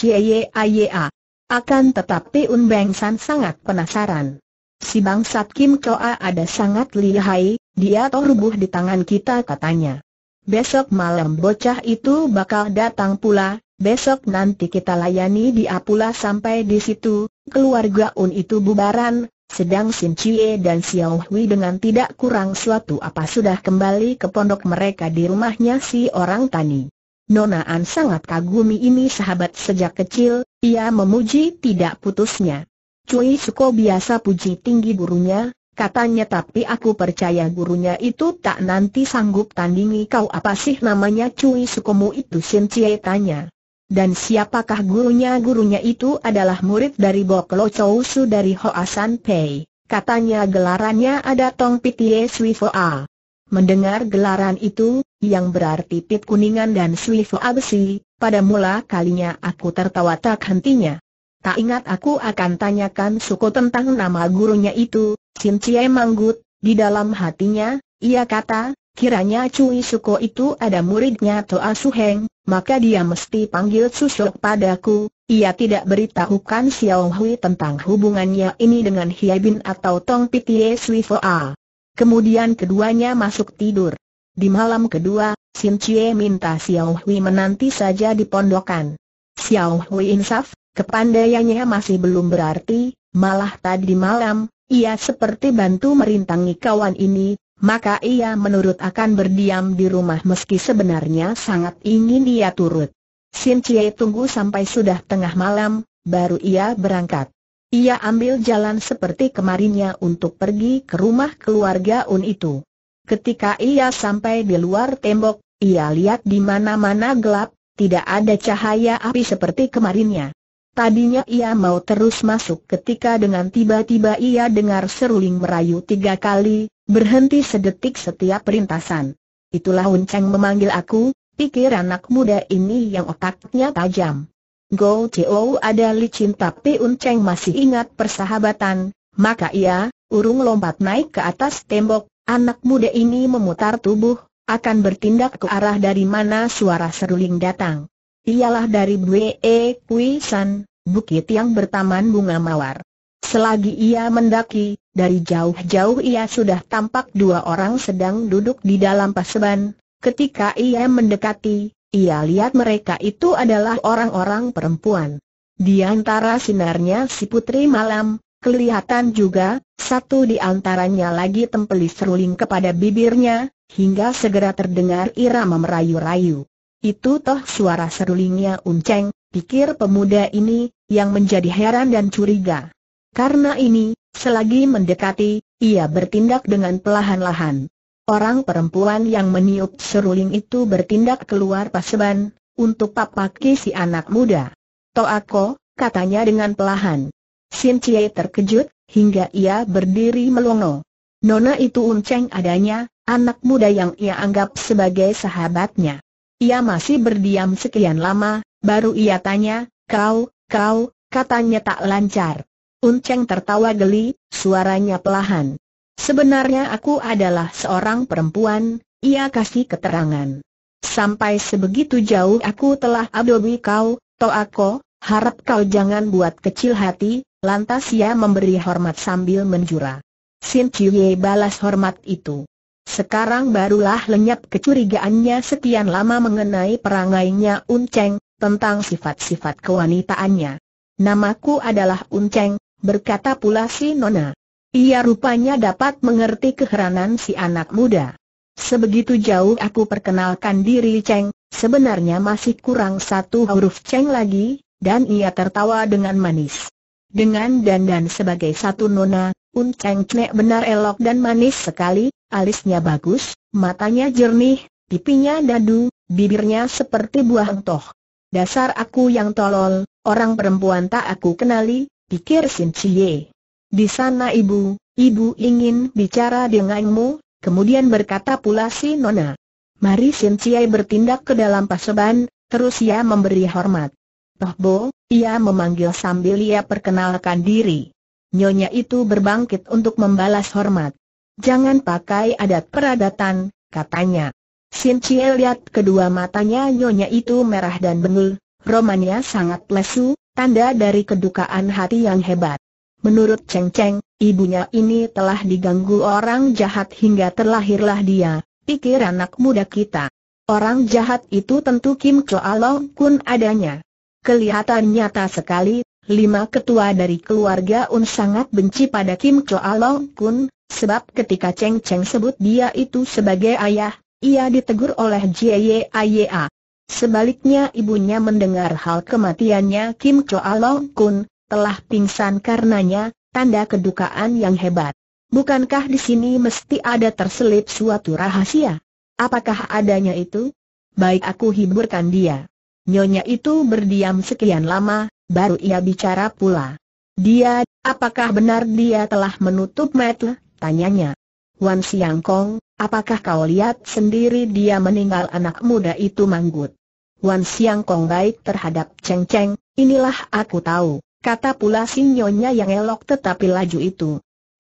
A. Akan tetapi Beng San sangat penasaran. Si bangsat Kim Choa ada sangat lihai, dia toh rubuh di tangan kita katanya. Besok malam bocah itu bakal datang pula, besok nanti kita layani dia pula sampai di situ, keluarga Un itu bubaran, sedang Sin Chie dan Xiao Hui dengan tidak kurang suatu apa sudah kembali ke pondok mereka di rumahnya si orang tani. Nona An sangat kagumi ini sahabat sejak kecil, ia memuji tidak putusnya. Cui Suko biasa puji tinggi gurunya, katanya tapi aku percaya gurunya itu tak nanti sanggup tandingi kau apa sih namanya Cui Sukomu itu Sin Cie tanya. Dan siapakah gurunya? Gurunya itu adalah murid dari Boklo Chow Su dari Hoasan Pei, katanya gelarannya ada Tong Pitie Sui Foa. Mendengar gelaran itu, yang berarti pit kuningan dan Sui Foa besi, pada mula kalinya aku tertawa tak hentinya. Tak ingat aku akan tanyakan suku tentang nama gurunya itu, Sin Cie Manggut, di dalam hatinya, ia kata, kiranya Cui Suko itu ada muridnya Toa Suheng, maka dia mesti panggil susuk padaku, ia tidak beritahukan Xiao Hui tentang hubungannya ini dengan Hiai Bin atau Tong Pitie Sui Foa. Kemudian keduanya masuk tidur. Di malam kedua, Sin Cie minta Xiao Hui menanti saja di pondokan. Xiao Hui insaf, Kepandaiannya masih belum berarti, malah tadi malam, ia seperti bantu merintangi kawan ini, maka ia menurut akan berdiam di rumah meski sebenarnya sangat ingin ia turut. Sin Cie tunggu sampai sudah tengah malam, baru ia berangkat. Ia ambil jalan seperti kemarinnya untuk pergi ke rumah keluarga Un itu. Ketika ia sampai di luar tembok, ia lihat di mana-mana gelap, tidak ada cahaya api seperti kemarinnya. Tadinya ia mau terus masuk ketika dengan tiba-tiba ia dengar seruling merayu tiga kali, berhenti sedetik setiap perintasan. Itulah Unceng memanggil aku, pikir anak muda ini yang otaknya tajam. Go Cheo ada licin tapi Unceng masih ingat persahabatan, maka ia, urung lompat naik ke atas tembok, anak muda ini memutar tubuh, akan bertindak ke arah dari mana suara seruling datang ialah dari Bue e Kui San, bukit yang bertaman bunga mawar. Selagi ia mendaki, dari jauh-jauh ia sudah tampak dua orang sedang duduk di dalam paseban. Ketika ia mendekati, ia lihat mereka itu adalah orang-orang perempuan. Di antara sinarnya si putri malam, kelihatan juga, satu di antaranya lagi tempelis seruling kepada bibirnya, hingga segera terdengar irama merayu-rayu. Itu toh suara serulingnya unceng, pikir pemuda ini, yang menjadi heran dan curiga. Karena ini, selagi mendekati, ia bertindak dengan pelahan-lahan. Orang perempuan yang meniup seruling itu bertindak keluar paseban, untuk papaki si anak muda. Toako, katanya dengan pelahan. Sin Cie terkejut, hingga ia berdiri melongo. Nona itu unceng adanya, anak muda yang ia anggap sebagai sahabatnya. Ia masih berdiam sekian lama, baru ia tanya, kau, kau, katanya tak lancar. Unceng tertawa geli, suaranya pelahan. Sebenarnya aku adalah seorang perempuan, ia kasih keterangan. Sampai sebegitu jauh aku telah adobi kau, aku, harap kau jangan buat kecil hati, lantas ia memberi hormat sambil menjura. Sin Chie balas hormat itu. Sekarang barulah lenyap kecurigaannya sekian lama mengenai perangainya Unceng, tentang sifat-sifat kewanitaannya. Namaku adalah Unceng, berkata pula si Nona. Ia rupanya dapat mengerti keheranan si anak muda. Sebegitu jauh aku perkenalkan diri Ceng, sebenarnya masih kurang satu huruf Ceng lagi, dan ia tertawa dengan manis. Dengan dandan sebagai satu nona, Un Ceng Cnek benar elok dan manis sekali, alisnya bagus, matanya jernih, pipinya dadu, bibirnya seperti buah toh. Dasar aku yang tolol, orang perempuan tak aku kenali, pikir Sin Chie. Di sana ibu, ibu ingin bicara denganmu, kemudian berkata pula si Nona. Mari Sin Chie bertindak ke dalam paseban, terus ia memberi hormat. Toh Bo, ia memanggil sambil ia perkenalkan diri. Nyonya itu berbangkit untuk membalas hormat. Jangan pakai adat peradatan, katanya. Sin Chie lihat kedua matanya nyonya itu merah dan bengul, romannya sangat lesu, tanda dari kedukaan hati yang hebat. Menurut Cheng Cheng, ibunya ini telah diganggu orang jahat hingga terlahirlah dia, pikir anak muda kita. Orang jahat itu tentu Kim Choa Long Kun adanya. Kelihatan nyata sekali, lima ketua dari keluarga Un sangat benci pada Kim Choa Long Kun, Sebab ketika Cheng Cheng sebut dia itu sebagai ayah, ia ditegur oleh JYAYA. Sebaliknya ibunya mendengar hal kematiannya Kim Choa Long Kun, telah pingsan karenanya, tanda kedukaan yang hebat. Bukankah di sini mesti ada terselip suatu rahasia? Apakah adanya itu? Baik aku hiburkan dia. Nyonya itu berdiam sekian lama, baru ia bicara pula. Dia, apakah benar dia telah menutup mata? Tanyanya. Wan Siang Kong, apakah kau lihat sendiri dia meninggal anak muda itu manggut? Wan Siang Kong baik terhadap Cheng Cheng, inilah aku tahu, kata pula si yang elok tetapi laju itu.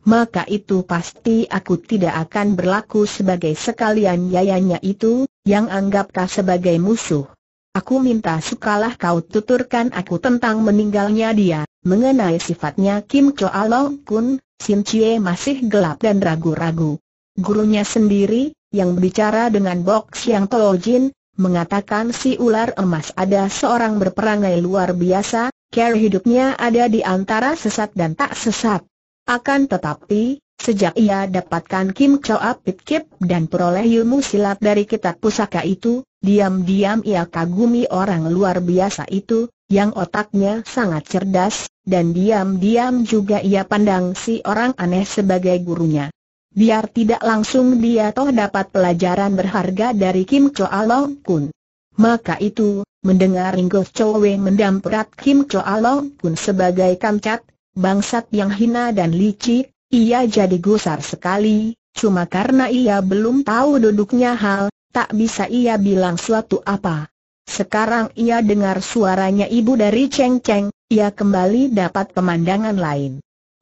Maka itu pasti aku tidak akan berlaku sebagai sekalian yayanya itu, yang anggap kau sebagai musuh. Aku minta sukalah kau tuturkan aku tentang meninggalnya dia, mengenai sifatnya Kim Choa Long Kun, Sin Chie masih gelap dan ragu-ragu. Gurunya sendiri, yang bicara dengan Bok Siang Jin, mengatakan si ular emas ada seorang berperangai luar biasa, care hidupnya ada di antara sesat dan tak sesat. Akan tetapi, sejak ia dapatkan Kim Choa Pit Kip dan peroleh ilmu silat dari kitab pusaka itu, diam-diam ia kagumi orang luar biasa itu, yang otaknya sangat cerdas, dan diam-diam juga ia pandang si orang aneh sebagai gurunya. Biar tidak langsung dia toh dapat pelajaran berharga dari Kim Choa Long Kun. Maka itu, mendengar Ringo Chowe mendamperat Kim Choa Long Kun sebagai kamcat, bangsat yang hina dan licik, ia jadi gusar sekali, cuma karena ia belum tahu duduknya hal, tak bisa ia bilang suatu apa. Sekarang ia dengar suaranya ibu dari Cheng Cheng, ia kembali dapat pemandangan lain.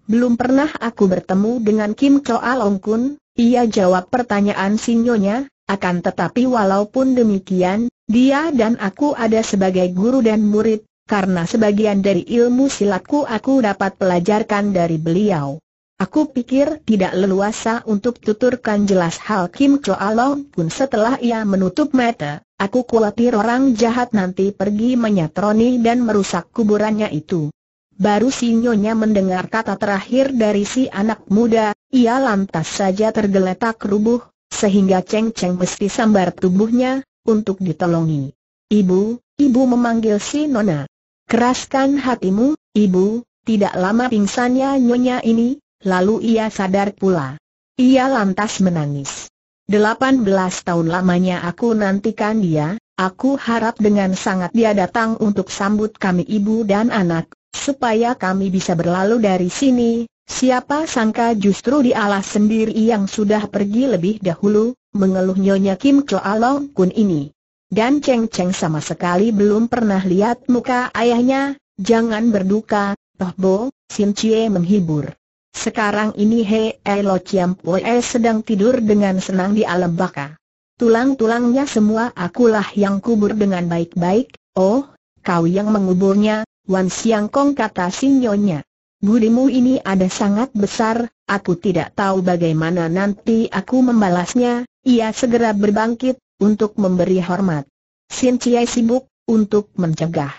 Belum pernah aku bertemu dengan Kim Choa Long Kun, ia jawab pertanyaan sinyonya, akan tetapi walaupun demikian, dia dan aku ada sebagai guru dan murid, karena sebagian dari ilmu silatku aku dapat pelajarkan dari beliau. Aku pikir tidak leluasa untuk tuturkan jelas hal Kim Choa Long Kun setelah ia menutup mata, Aku khawatir orang jahat nanti pergi menyatroni dan merusak kuburannya itu. Baru si Nyonya mendengar kata terakhir dari si anak muda, ia lantas saja tergeletak rubuh, sehingga Cheng Cheng mesti sambar tubuhnya, untuk ditolongi. Ibu, ibu memanggil si Nona. Keraskan hatimu, ibu, tidak lama pingsannya Nyonya ini, lalu ia sadar pula. Ia lantas menangis. 18 tahun lamanya aku nantikan dia, aku harap dengan sangat dia datang untuk sambut kami ibu dan anak, supaya kami bisa berlalu dari sini, siapa sangka justru di Allah sendiri yang sudah pergi lebih dahulu, mengeluh Nyonya Kim Choa Long Kun ini. Dan Cheng Cheng sama sekali belum pernah lihat muka ayahnya, jangan berduka, Toh Bo, Sin Chie menghibur. Sekarang ini He Elo Chiam Wee sedang tidur dengan senang di alam baka. Tulang-tulangnya semua akulah yang kubur dengan baik-baik, oh, kau yang menguburnya, Wan Siang Kong kata sinyonya. Budimu ini ada sangat besar, aku tidak tahu bagaimana nanti aku membalasnya, ia segera berbangkit, untuk memberi hormat. Sin Chiai sibuk, untuk mencegah.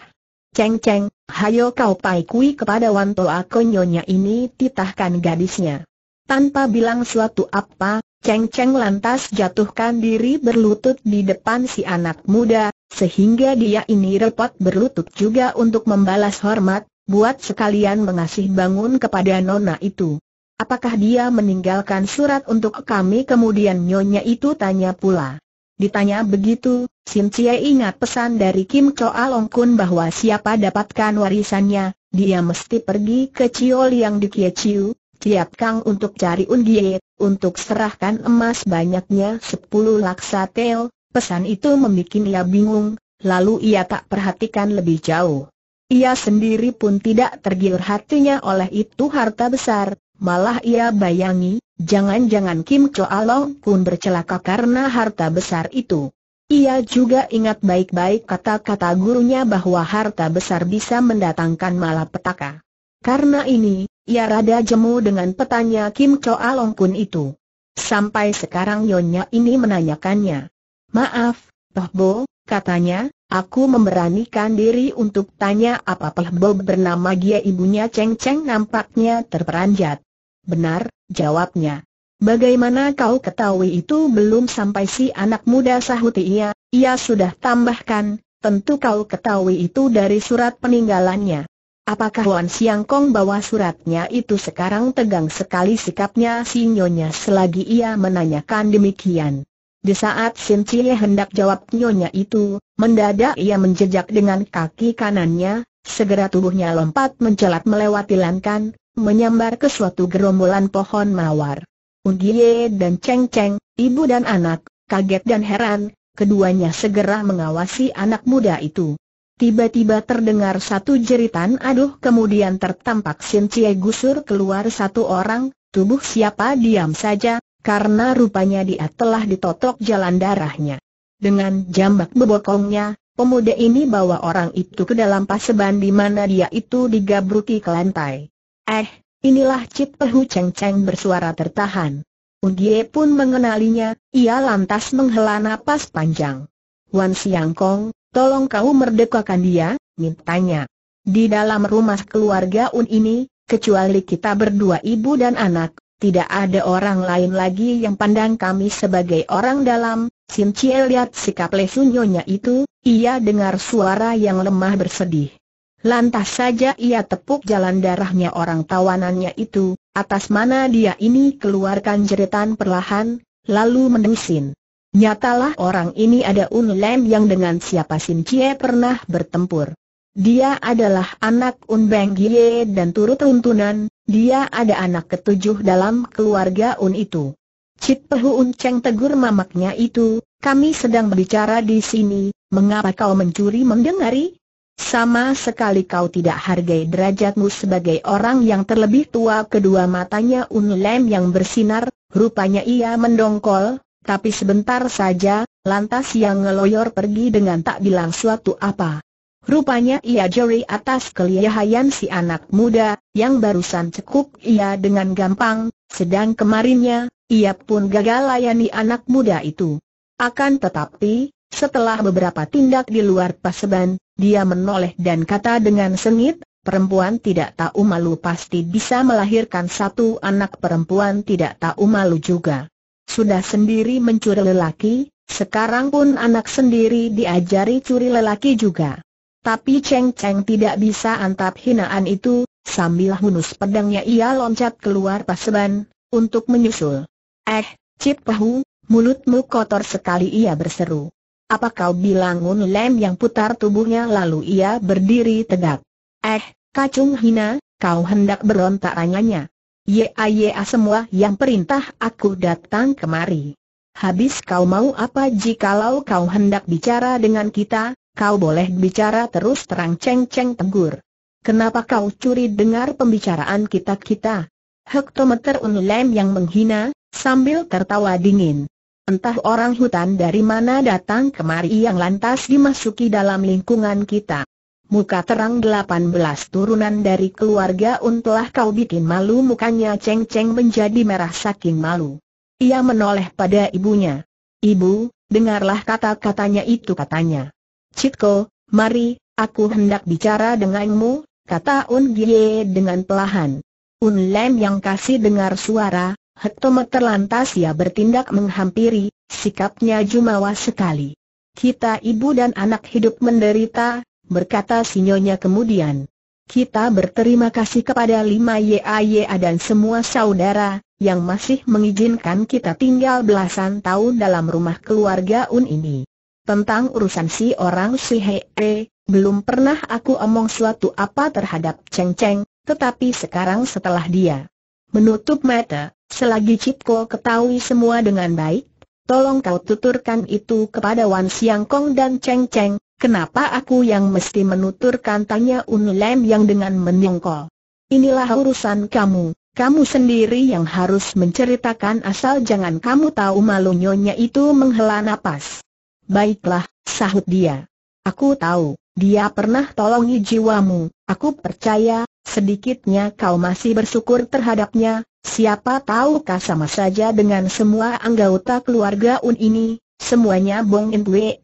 Ceng Ceng, Hayo kau pai kui kepada aku konyonya ini titahkan gadisnya. Tanpa bilang suatu apa, Cheng Cheng lantas jatuhkan diri berlutut di depan si anak muda, sehingga dia ini repot berlutut juga untuk membalas hormat, buat sekalian mengasih bangun kepada nona itu. Apakah dia meninggalkan surat untuk kami kemudian nyonya itu tanya pula. Ditanya begitu, Sim Cie ingat pesan dari Kim Choa Long Kun bahwa siapa dapatkan warisannya, dia mesti pergi ke Ciol Liang di Kie Chiu, Tiap Kang untuk cari Gie, untuk serahkan emas banyaknya 10 laksa tel, pesan itu membuat ia bingung, lalu ia tak perhatikan lebih jauh. Ia sendiri pun tidak tergiur hatinya oleh itu harta besar, Malah ia bayangi, jangan-jangan Kim Long Kun bercelaka karena harta besar itu. Ia juga ingat baik-baik kata-kata gurunya bahwa harta besar bisa mendatangkan malapetaka. Karena ini, ia rada jemu dengan petanya Kim Long Kun itu. Sampai sekarang Yonya ini menanyakannya. Maaf, Toh Bo, katanya, Aku memberanikan diri untuk tanya apa Bo bernama dia ibunya Ceng Ceng nampaknya terperanjat. Benar, jawabnya. Bagaimana kau ketahui itu belum sampai si anak muda sahuti ia, ia sudah tambahkan, tentu kau ketahui itu dari surat peninggalannya. Apakah Wan Siang Kong bawa suratnya itu sekarang tegang sekali sikapnya si Nyonya selagi ia menanyakan demikian. Di saat Sin Cie hendak jawab Nyonya itu, mendadak ia menjejak dengan kaki kanannya, segera tubuhnya lompat mencelat melewati lankan, menyambar ke suatu gerombolan pohon mawar. Undie dan Cheng Cheng, ibu dan anak, kaget dan heran, keduanya segera mengawasi anak muda itu. Tiba-tiba terdengar satu jeritan aduh kemudian tertampak Sin Cie Gusur keluar satu orang, tubuh siapa diam saja, karena rupanya dia telah ditotok jalan darahnya. Dengan jambak bebokongnya, pemuda ini bawa orang itu ke dalam paseban di mana dia itu digabruki ke lantai. Eh, inilah Cip Pehu Cheng Cheng bersuara tertahan. Undie pun mengenalinya, ia lantas menghela napas panjang. Wan Siang Kong, tolong kau merdekakan dia, mintanya. Di dalam rumah keluarga Un ini, kecuali kita berdua ibu dan anak, tidak ada orang lain lagi yang pandang kami sebagai orang dalam. Sim Cie lihat sikap lesunyonya itu, ia dengar suara yang lemah bersedih. Lantas saja ia tepuk jalan darahnya orang tawanannya itu, atas mana dia ini keluarkan jeritan perlahan, lalu mendusin. Nyatalah orang ini ada Un Lem yang dengan siapa Sin Cie pernah bertempur. Dia adalah anak Un Beng Gie dan turut runtunan, dia ada anak ketujuh dalam keluarga Un itu. Cit Pehu Un Cheng tegur mamaknya itu, kami sedang berbicara di sini, mengapa kau mencuri mendengari? Sama sekali kau tidak hargai derajatmu sebagai orang yang terlebih tua Kedua matanya Lem yang bersinar, rupanya ia mendongkol, tapi sebentar saja, lantas yang ngeloyor pergi dengan tak bilang suatu apa Rupanya ia jeri atas kelihayan si anak muda, yang barusan cukup ia dengan gampang, sedang kemarinnya, ia pun gagal layani anak muda itu Akan tetapi, setelah beberapa tindak di luar paseban, dia menoleh dan kata dengan sengit, perempuan tidak tahu malu pasti bisa melahirkan satu anak perempuan tidak tahu malu juga. Sudah sendiri mencuri lelaki, sekarang pun anak sendiri diajari curi lelaki juga. Tapi Cheng Cheng tidak bisa antap hinaan itu, sambil hunus pedangnya ia loncat keluar paseban, untuk menyusul. Eh, Cip Pahu, mulutmu kotor sekali ia berseru. Apa kau bilang Un Lem yang putar tubuhnya lalu ia berdiri tegak? Eh, kacung hina, kau hendak berontak tanyanya. Ya ya semua yang perintah aku datang kemari. Habis kau mau apa jikalau kau hendak bicara dengan kita, kau boleh bicara terus terang ceng-ceng tegur. Kenapa kau curi dengar pembicaraan kita-kita? Hektometer Unlem yang menghina, sambil tertawa dingin. Entah orang hutan dari mana datang kemari yang lantas dimasuki dalam lingkungan kita. Muka terang 18 turunan dari keluarga untelah kau bikin malu mukanya Ceng Ceng menjadi merah saking malu. Ia menoleh pada ibunya. Ibu, dengarlah kata-katanya itu katanya. Citko, mari, aku hendak bicara denganmu, kata Un Gie dengan pelahan. Un Lem yang kasih dengar suara, Hektometer lantas ia bertindak menghampiri, sikapnya jumawa sekali. Kita ibu dan anak hidup menderita, berkata sinyonya kemudian. Kita berterima kasih kepada lima YAYA dan semua saudara, yang masih mengizinkan kita tinggal belasan tahun dalam rumah keluarga Un ini. Tentang urusan si orang si hee, belum pernah aku omong suatu apa terhadap Cheng Cheng, tetapi sekarang setelah dia menutup mata, Selagi Cipko ketahui semua dengan baik, tolong kau tuturkan itu kepada Wan Siang Kong dan Cheng Cheng, kenapa aku yang mesti menuturkan tanya Un Lam yang dengan menyongkol. Inilah urusan kamu, kamu sendiri yang harus menceritakan asal jangan kamu tahu malu nyonya itu menghela nafas. Baiklah, sahut dia. Aku tahu, dia pernah tolongi jiwamu, Aku percaya, sedikitnya kau masih bersyukur terhadapnya, siapa tahu kau sama saja dengan semua anggota keluarga Un ini, semuanya Bong In Wee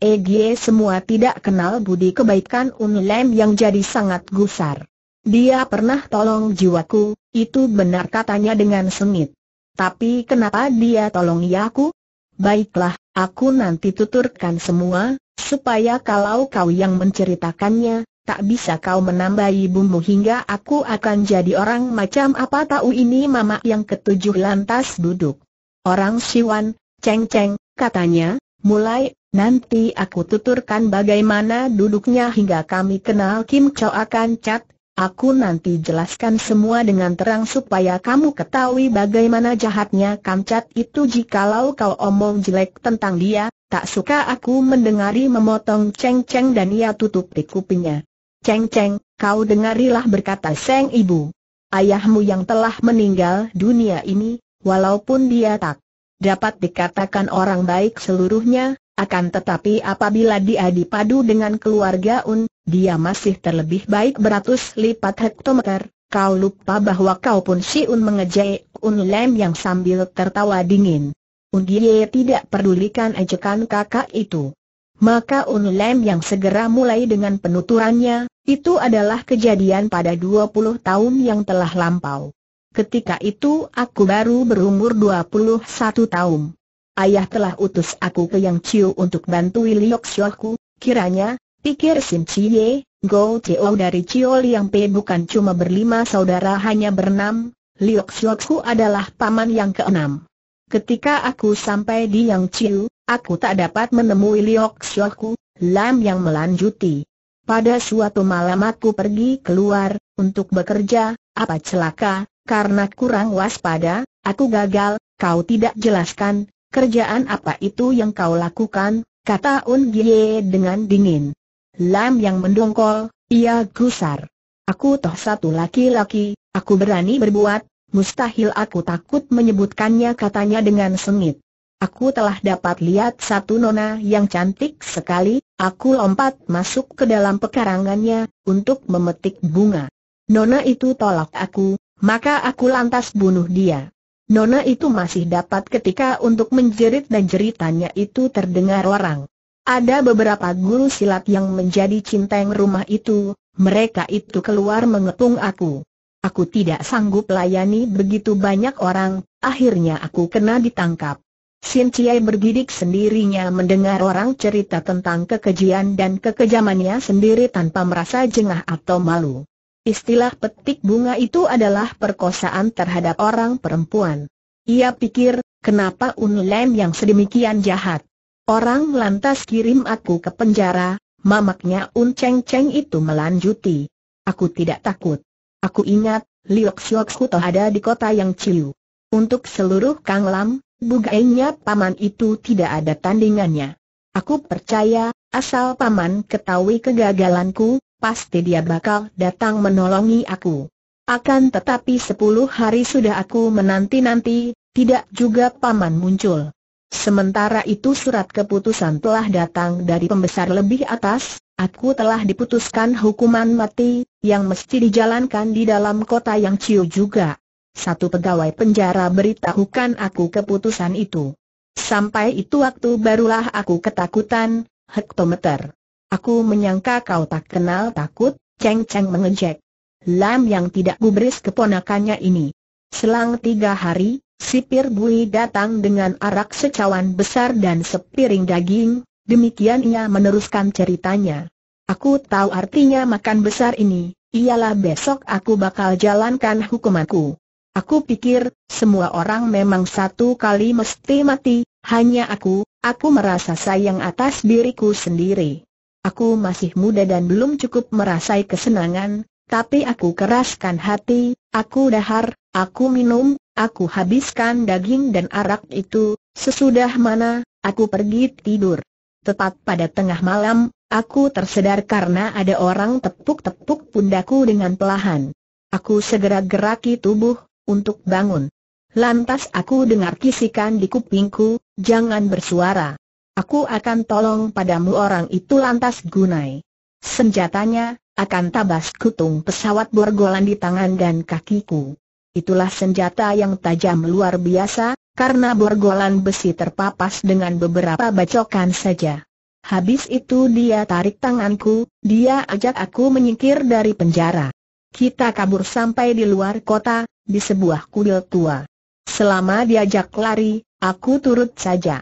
semua tidak kenal budi kebaikan Un Lem yang jadi sangat gusar. Dia pernah tolong jiwaku, itu benar katanya dengan sengit. Tapi kenapa dia tolong ya aku? Baiklah, aku nanti tuturkan semua, supaya kalau kau yang menceritakannya, tak bisa kau menambahi bumbu hingga aku akan jadi orang macam apa tahu ini mamak yang ketujuh lantas duduk. Orang Siwan, Ceng Ceng, katanya, mulai, nanti aku tuturkan bagaimana duduknya hingga kami kenal Kim Cho akan cat, aku nanti jelaskan semua dengan terang supaya kamu ketahui bagaimana jahatnya Kam Cat itu jikalau kau omong jelek tentang dia, Tak suka aku mendengari memotong ceng-ceng dan ia tutup di kupingnya. Ceng Ceng, kau dengarilah berkata Seng Ibu. Ayahmu yang telah meninggal dunia ini, walaupun dia tak dapat dikatakan orang baik seluruhnya, akan tetapi apabila dia dipadu dengan keluarga Un, dia masih terlebih baik beratus lipat hektometer. Kau lupa bahwa kau pun si Un mengejek Un Lem yang sambil tertawa dingin. Un ye tidak pedulikan ejekan kakak itu. Maka Un Lem yang segera mulai dengan penuturannya, itu adalah kejadian pada 20 tahun yang telah lampau. Ketika itu aku baru berumur 21 tahun. Ayah telah utus aku ke Yang Chiu untuk bantu Liok Xiaoku, kiranya, pikir Sim Chie, Go Chiu dari Chiu Liang Pei bukan cuma berlima saudara hanya berenam, Liok Xiaoku adalah paman yang keenam. Ketika aku sampai di Yang Chiu, aku tak dapat menemui Liok Xiaoku, Lam yang melanjuti. Pada suatu malam aku pergi keluar, untuk bekerja, apa celaka, karena kurang waspada, aku gagal, kau tidak jelaskan, kerjaan apa itu yang kau lakukan, kata Un Gie dengan dingin. Lam yang mendongkol, ia gusar. Aku toh satu laki-laki, aku berani berbuat, mustahil aku takut menyebutkannya katanya dengan sengit. Aku telah dapat lihat satu nona yang cantik sekali, aku lompat masuk ke dalam pekarangannya, untuk memetik bunga. Nona itu tolak aku, maka aku lantas bunuh dia. Nona itu masih dapat ketika untuk menjerit dan jeritannya itu terdengar orang. Ada beberapa guru silat yang menjadi cinteng rumah itu, mereka itu keluar mengepung aku. Aku tidak sanggup layani begitu banyak orang, akhirnya aku kena ditangkap. Sin Chiai bergidik sendirinya mendengar orang cerita tentang kekejian dan kekejamannya sendiri tanpa merasa jengah atau malu. Istilah petik bunga itu adalah perkosaan terhadap orang perempuan. Ia pikir, kenapa Un Lem yang sedemikian jahat? Orang lantas kirim aku ke penjara, mamaknya Un Cheng Cheng itu melanjuti. Aku tidak takut. Aku ingat, Liok Siok Kuto ada di kota yang ciu. Untuk seluruh Kang Lam, Bugainya paman itu tidak ada tandingannya. Aku percaya, asal paman ketahui kegagalanku, pasti dia bakal datang menolongi aku. Akan tetapi sepuluh hari sudah aku menanti-nanti, tidak juga paman muncul. Sementara itu surat keputusan telah datang dari pembesar lebih atas, aku telah diputuskan hukuman mati, yang mesti dijalankan di dalam kota yang Ciu juga. Satu pegawai penjara beritahukan aku keputusan itu. Sampai itu waktu barulah aku ketakutan, hektometer. Aku menyangka kau tak kenal takut, Ceng Ceng mengejek. Lam yang tidak gubris keponakannya ini. Selang tiga hari, sipir Bui datang dengan arak secawan besar dan sepiring daging, demikian ia meneruskan ceritanya. Aku tahu artinya makan besar ini, ialah besok aku bakal jalankan hukumanku. Aku pikir, semua orang memang satu kali mesti mati, hanya aku, aku merasa sayang atas diriku sendiri. Aku masih muda dan belum cukup merasai kesenangan, tapi aku keraskan hati, aku dahar, aku minum, aku habiskan daging dan arak itu, sesudah mana, aku pergi tidur. Tepat pada tengah malam, aku tersedar karena ada orang tepuk-tepuk pundaku dengan pelahan. Aku segera geraki tubuh, untuk bangun. Lantas aku dengar kisikan di kupingku, jangan bersuara. Aku akan tolong padamu orang itu lantas gunai. Senjatanya, akan tabas kutung pesawat borgolan di tangan dan kakiku. Itulah senjata yang tajam luar biasa, karena borgolan besi terpapas dengan beberapa bacokan saja. Habis itu dia tarik tanganku, dia ajak aku menyingkir dari penjara. Kita kabur sampai di luar kota, di sebuah kuil tua. Selama diajak lari, aku turut saja.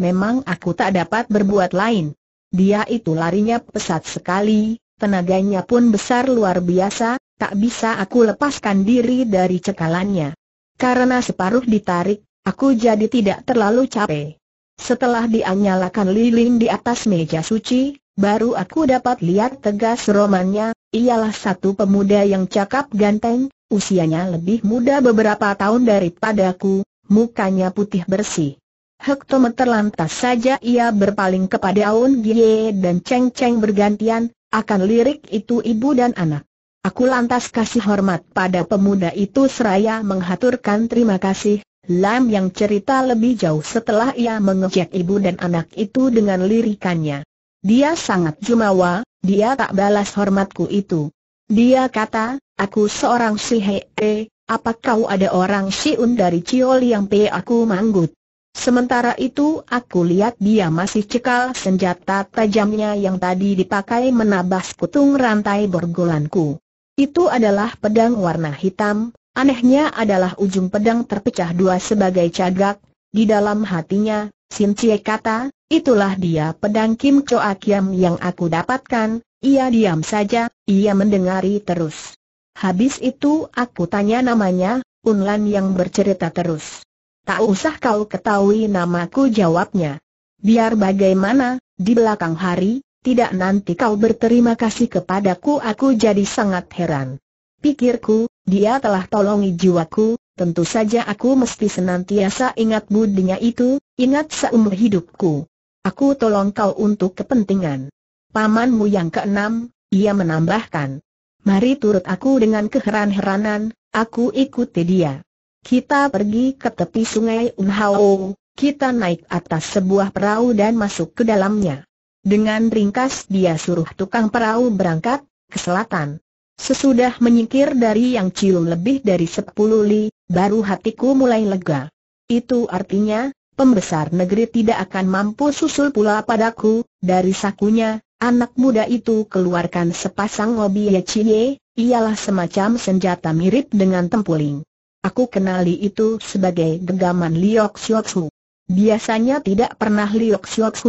Memang aku tak dapat berbuat lain. Dia itu larinya pesat sekali, tenaganya pun besar luar biasa, tak bisa aku lepaskan diri dari cekalannya. Karena separuh ditarik, aku jadi tidak terlalu capek. Setelah dianyalakan lilin di atas meja suci, Baru aku dapat lihat tegas romannya, ialah satu pemuda yang cakap ganteng, usianya lebih muda beberapa tahun daripadaku, mukanya putih bersih. Hektometer lantas saja ia berpaling kepada Aun Gie dan Cheng Cheng bergantian, akan lirik itu ibu dan anak. Aku lantas kasih hormat pada pemuda itu seraya menghaturkan terima kasih, Lam yang cerita lebih jauh setelah ia mengejek ibu dan anak itu dengan lirikannya. Dia sangat jumawa, dia tak balas hormatku itu. Dia kata, aku seorang Sihee, eh, apa kau ada orang Siun dari Ciol yang pe aku manggut? Sementara itu aku lihat dia masih cekal senjata tajamnya yang tadi dipakai menabas kutung rantai borgolanku. Itu adalah pedang warna hitam, anehnya adalah ujung pedang terpecah dua sebagai cagak. Di dalam hatinya, Sin Cie kata, Itulah dia pedang Kim Choa yang aku dapatkan, ia diam saja, ia mendengari terus. Habis itu aku tanya namanya, Unlan yang bercerita terus. Tak usah kau ketahui namaku jawabnya. Biar bagaimana, di belakang hari, tidak nanti kau berterima kasih kepadaku aku jadi sangat heran. Pikirku, dia telah tolongi jiwaku, tentu saja aku mesti senantiasa ingat budinya itu, ingat seumur hidupku. Aku tolong kau untuk kepentingan. Pamanmu yang keenam, ia menambahkan. Mari turut aku dengan keheran-heranan, aku ikuti dia. Kita pergi ke tepi sungai Unhao, kita naik atas sebuah perahu dan masuk ke dalamnya. Dengan ringkas dia suruh tukang perahu berangkat, ke selatan. Sesudah menyingkir dari yang cium lebih dari sepuluh li, baru hatiku mulai lega. Itu artinya, pembesar negeri tidak akan mampu susul pula padaku, dari sakunya, anak muda itu keluarkan sepasang obi cie, ialah semacam senjata mirip dengan tempuling. Aku kenali itu sebagai gegaman Liok Biasanya tidak pernah Liok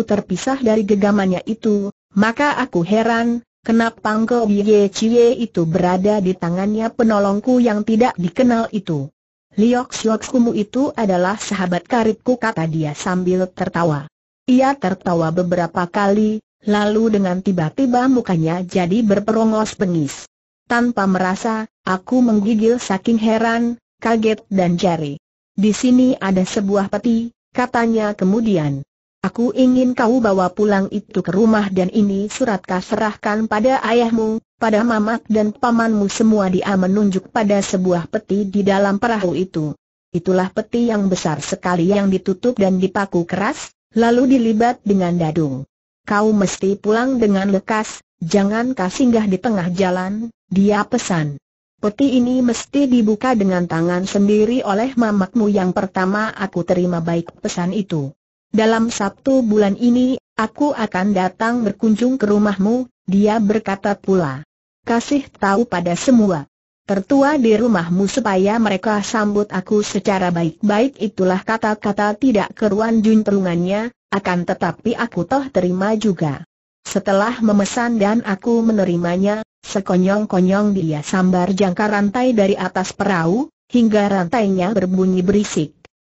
terpisah dari gegamannya itu, maka aku heran, kenapa ngobi Biye Cie itu berada di tangannya penolongku yang tidak dikenal itu. Liok Siok Kumu itu adalah sahabat karibku kata dia sambil tertawa. Ia tertawa beberapa kali, lalu dengan tiba-tiba mukanya jadi berperongos bengis. Tanpa merasa, aku menggigil saking heran, kaget dan jari. Di sini ada sebuah peti, katanya kemudian. Aku ingin kau bawa pulang itu ke rumah dan ini surat kau serahkan pada ayahmu, pada mamak dan pamanmu semua dia menunjuk pada sebuah peti di dalam perahu itu. Itulah peti yang besar sekali yang ditutup dan dipaku keras, lalu dilibat dengan dadung. Kau mesti pulang dengan lekas, jangan kau singgah di tengah jalan, dia pesan. Peti ini mesti dibuka dengan tangan sendiri oleh mamakmu yang pertama aku terima baik pesan itu. Dalam Sabtu bulan ini, aku akan datang berkunjung ke rumahmu, dia berkata pula kasih tahu pada semua tertua di rumahmu supaya mereka sambut aku secara baik-baik itulah kata-kata tidak keruan Jun telungannya, akan tetapi aku toh terima juga. Setelah memesan dan aku menerimanya, sekonyong-konyong dia sambar jangka rantai dari atas perahu, hingga rantainya berbunyi berisik.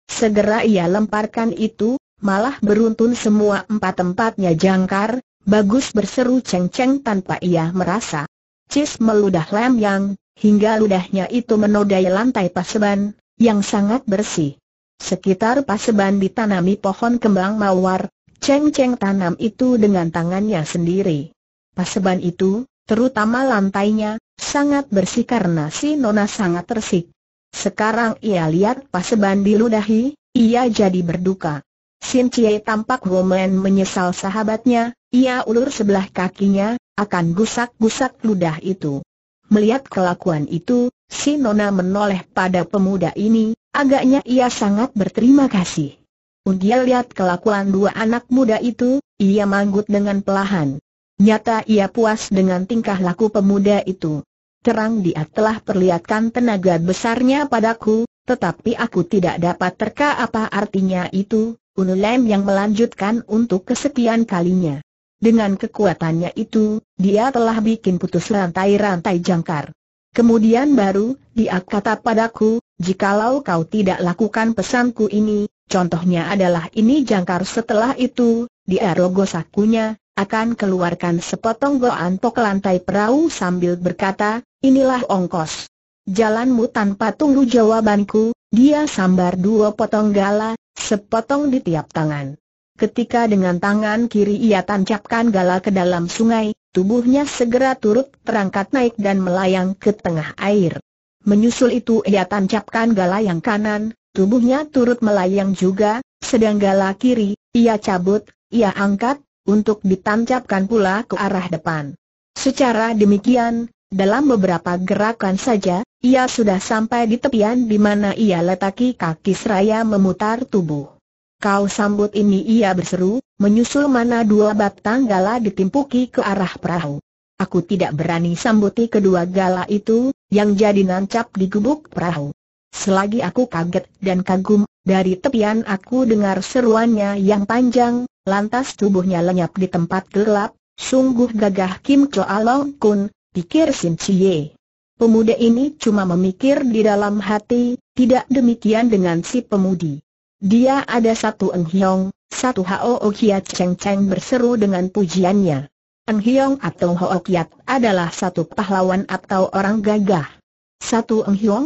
Segera ia lemparkan itu, malah beruntun semua empat tempatnya jangkar, bagus berseru ceng-ceng tanpa ia merasa. Cis meludah lem yang, hingga ludahnya itu menodai lantai paseban, yang sangat bersih. Sekitar paseban ditanami pohon kembang mawar, Cheng Cheng tanam itu dengan tangannya sendiri. Paseban itu, terutama lantainya, sangat bersih karena si Nona sangat tersik. Sekarang ia lihat paseban diludahi, ia jadi berduka. Sin Chie tampak Woman menyesal sahabatnya, ia ulur sebelah kakinya, akan gusak-gusak ludah itu. Melihat kelakuan itu, si Nona menoleh pada pemuda ini, agaknya ia sangat berterima kasih. Undia lihat kelakuan dua anak muda itu, ia manggut dengan pelahan. Nyata ia puas dengan tingkah laku pemuda itu. Terang dia telah perlihatkan tenaga besarnya padaku, tetapi aku tidak dapat terka apa artinya itu, Unulem yang melanjutkan untuk kesekian kalinya. Dengan kekuatannya itu, dia telah bikin putus rantai-rantai jangkar. Kemudian baru, dia kata padaku, jikalau kau tidak lakukan pesanku ini, contohnya adalah ini jangkar setelah itu, di rogoh sakunya, akan keluarkan sepotong goan pok lantai perahu sambil berkata, inilah ongkos. Jalanmu tanpa tunggu jawabanku, dia sambar dua potong gala, Sepotong di tiap tangan. Ketika dengan tangan kiri ia tancapkan gala ke dalam sungai, tubuhnya segera turut terangkat naik dan melayang ke tengah air. Menyusul itu ia tancapkan gala yang kanan, tubuhnya turut melayang juga, sedang gala kiri, ia cabut, ia angkat, untuk ditancapkan pula ke arah depan. Secara demikian, dalam beberapa gerakan saja, ia sudah sampai di tepian di mana ia letaki kaki seraya memutar tubuh. Kau sambut ini ia berseru, menyusul mana dua batang gala ditimpuki ke arah perahu. Aku tidak berani sambuti kedua gala itu, yang jadi nancap di gubuk perahu. Selagi aku kaget dan kagum, dari tepian aku dengar seruannya yang panjang, lantas tubuhnya lenyap di tempat gelap, sungguh gagah Kim Choa Long Kun, pikir Sin Chie. Pemuda ini cuma memikir di dalam hati, tidak demikian dengan si pemudi. Dia ada satu Eng Hiong, satu Hao okiat Cheng Cheng berseru dengan pujiannya. Eng Hiong atau Hao okiat adalah satu pahlawan atau orang gagah. Satu Eng Hiong?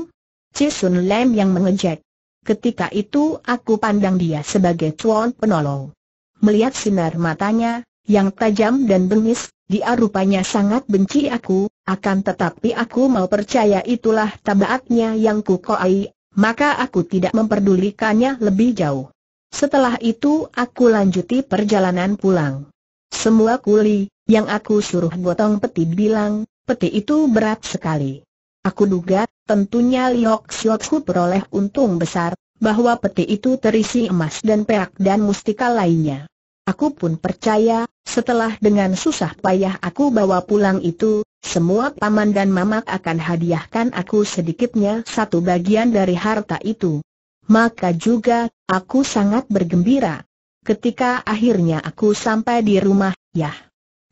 Cisun Lam yang mengejek. Ketika itu aku pandang dia sebagai cuan penolong. Melihat sinar matanya, yang tajam dan bengis, dia rupanya sangat benci aku, akan tetapi aku mau percaya itulah tabaatnya yang koai, maka aku tidak memperdulikannya lebih jauh. Setelah itu aku lanjuti perjalanan pulang. Semua kuli, yang aku suruh gotong peti bilang, peti itu berat sekali. Aku duga, tentunya Liok Siotku peroleh untung besar, bahwa peti itu terisi emas dan perak dan mustika lainnya. Aku pun percaya, setelah dengan susah payah aku bawa pulang itu, semua paman dan mamak akan hadiahkan aku sedikitnya satu bagian dari harta itu. Maka juga, aku sangat bergembira. Ketika akhirnya aku sampai di rumah, yah.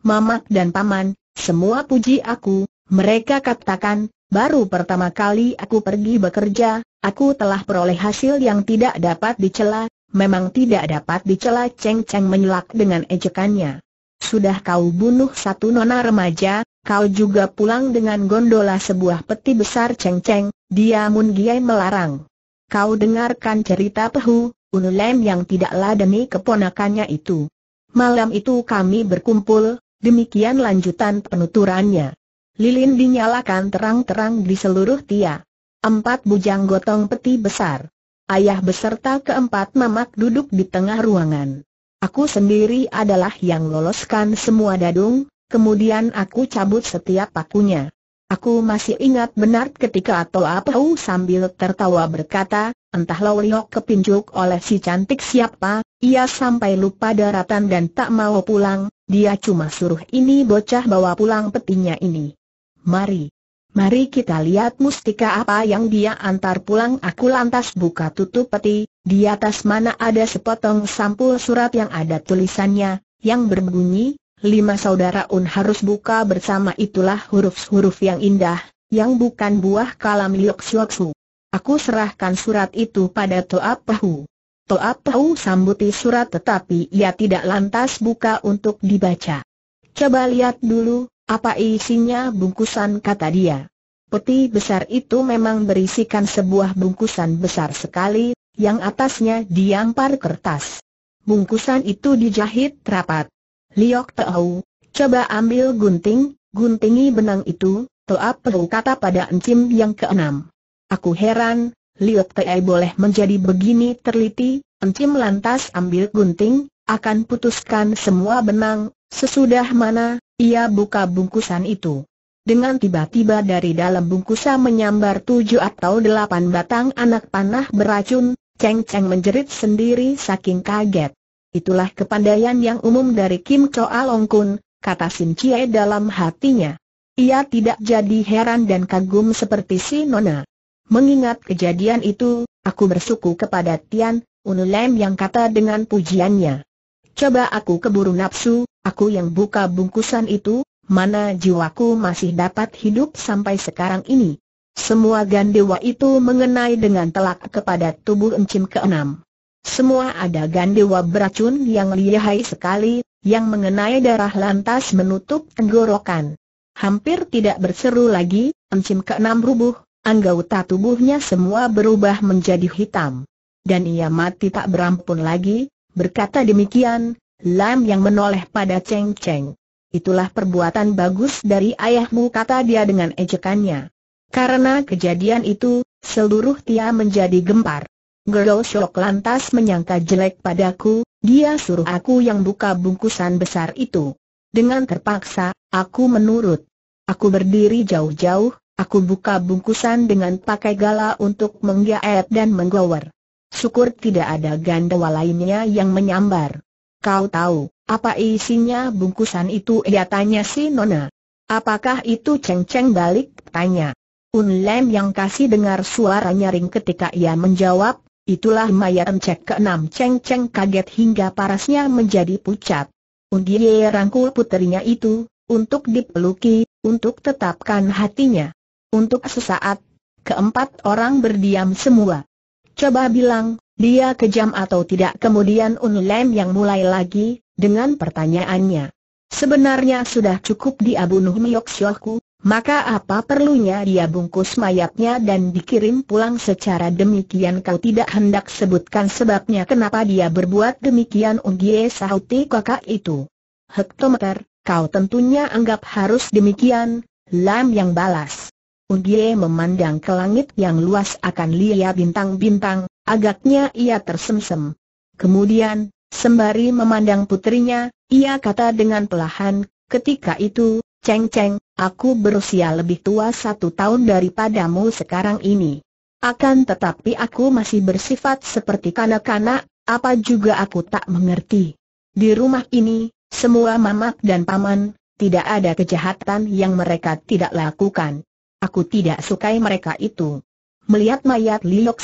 Mamak dan paman, semua puji aku, mereka katakan, baru pertama kali aku pergi bekerja, aku telah peroleh hasil yang tidak dapat dicela, memang tidak dapat dicela Cheng Cheng menyelak dengan ejekannya. Sudah kau bunuh satu nona remaja, kau juga pulang dengan gondola sebuah peti besar Cheng Cheng, dia Mun Giai melarang. Kau dengarkan cerita Pehu, Unulem yang tidak ladeni keponakannya itu. Malam itu kami berkumpul, demikian lanjutan penuturannya. Lilin dinyalakan terang-terang di seluruh tia. Empat bujang gotong peti besar. Ayah beserta keempat mamak duduk di tengah ruangan. Aku sendiri adalah yang loloskan semua dadung, kemudian aku cabut setiap pakunya. Aku masih ingat benar ketika atau apa sambil tertawa berkata, entah liok kepinjuk oleh si cantik siapa, ia sampai lupa daratan dan tak mau pulang, dia cuma suruh ini bocah bawa pulang petinya ini. Mari. Mari kita lihat mustika apa yang dia antar pulang Aku lantas buka tutup peti, di atas mana ada sepotong sampul surat yang ada tulisannya, yang berbunyi, Lima saudara Un harus buka bersama itulah huruf-huruf yang indah, yang bukan buah kalam Liok su. Aku serahkan surat itu pada Toa Pahu Toa Pahu sambuti surat tetapi ia tidak lantas buka untuk dibaca. Coba lihat dulu, apa isinya bungkusan kata dia? Peti besar itu memang berisikan sebuah bungkusan besar sekali, yang atasnya diampar kertas. Bungkusan itu dijahit rapat. Liok tahu. coba ambil gunting, guntingi benang itu, Toa perlu kata pada encim yang keenam. Aku heran, Liok Tei boleh menjadi begini terliti, encim lantas ambil gunting, akan putuskan semua benang, Sesudah mana, ia buka bungkusan itu. Dengan tiba-tiba dari dalam bungkusan menyambar tujuh atau delapan batang anak panah beracun, Cheng Cheng menjerit sendiri saking kaget. Itulah kepandaian yang umum dari Kim Choa Long Kun, kata Sin Chie dalam hatinya. Ia tidak jadi heran dan kagum seperti si Nona. Mengingat kejadian itu, aku bersuku kepada Tian, Unulem yang kata dengan pujiannya. Coba aku keburu nafsu, aku yang buka bungkusan itu, mana jiwaku masih dapat hidup sampai sekarang ini. Semua gandewa itu mengenai dengan telak kepada tubuh encim keenam. Semua ada gandewa beracun yang lihai sekali, yang mengenai darah lantas menutup tenggorokan. Hampir tidak berseru lagi, encim keenam rubuh, anggota tubuhnya semua berubah menjadi hitam. Dan ia mati tak berampun lagi, Berkata demikian, Lam yang menoleh pada Cheng Cheng. Itulah perbuatan bagus dari ayahmu kata dia dengan ejekannya. Karena kejadian itu, seluruh Tia menjadi gempar. Gerol shock lantas menyangka jelek padaku, dia suruh aku yang buka bungkusan besar itu. Dengan terpaksa, aku menurut. Aku berdiri jauh-jauh, aku buka bungkusan dengan pakai gala untuk menggaet dan menggower bersyukur tidak ada gandawa lainnya yang menyambar. Kau tahu, apa isinya bungkusan itu? Ia tanya si Nona. Apakah itu ceng-ceng balik? Tanya. Un Lem yang kasih dengar suara nyaring ketika ia menjawab, itulah mayat encek keenam ceng-ceng kaget hingga parasnya menjadi pucat. Undie rangkul puterinya itu, untuk dipeluki, untuk tetapkan hatinya. Untuk sesaat, keempat orang berdiam semua. Coba bilang, dia kejam atau tidak kemudian Unlem yang mulai lagi, dengan pertanyaannya. Sebenarnya sudah cukup dia bunuh Miok Shoku, maka apa perlunya dia bungkus mayatnya dan dikirim pulang secara demikian kau tidak hendak sebutkan sebabnya kenapa dia berbuat demikian Unggie Sauti kakak itu. Hektometer, kau tentunya anggap harus demikian, Lam yang balas. Udie memandang ke langit yang luas akan lihat bintang-bintang, agaknya ia tersemsem. Kemudian, sembari memandang putrinya, ia kata dengan pelahan, ketika itu, Ceng Ceng, aku berusia lebih tua satu tahun daripadamu sekarang ini. Akan tetapi aku masih bersifat seperti kanak-kanak, apa juga aku tak mengerti. Di rumah ini, semua mamak dan paman, tidak ada kejahatan yang mereka tidak lakukan. Aku tidak sukai mereka itu. Melihat mayat Liok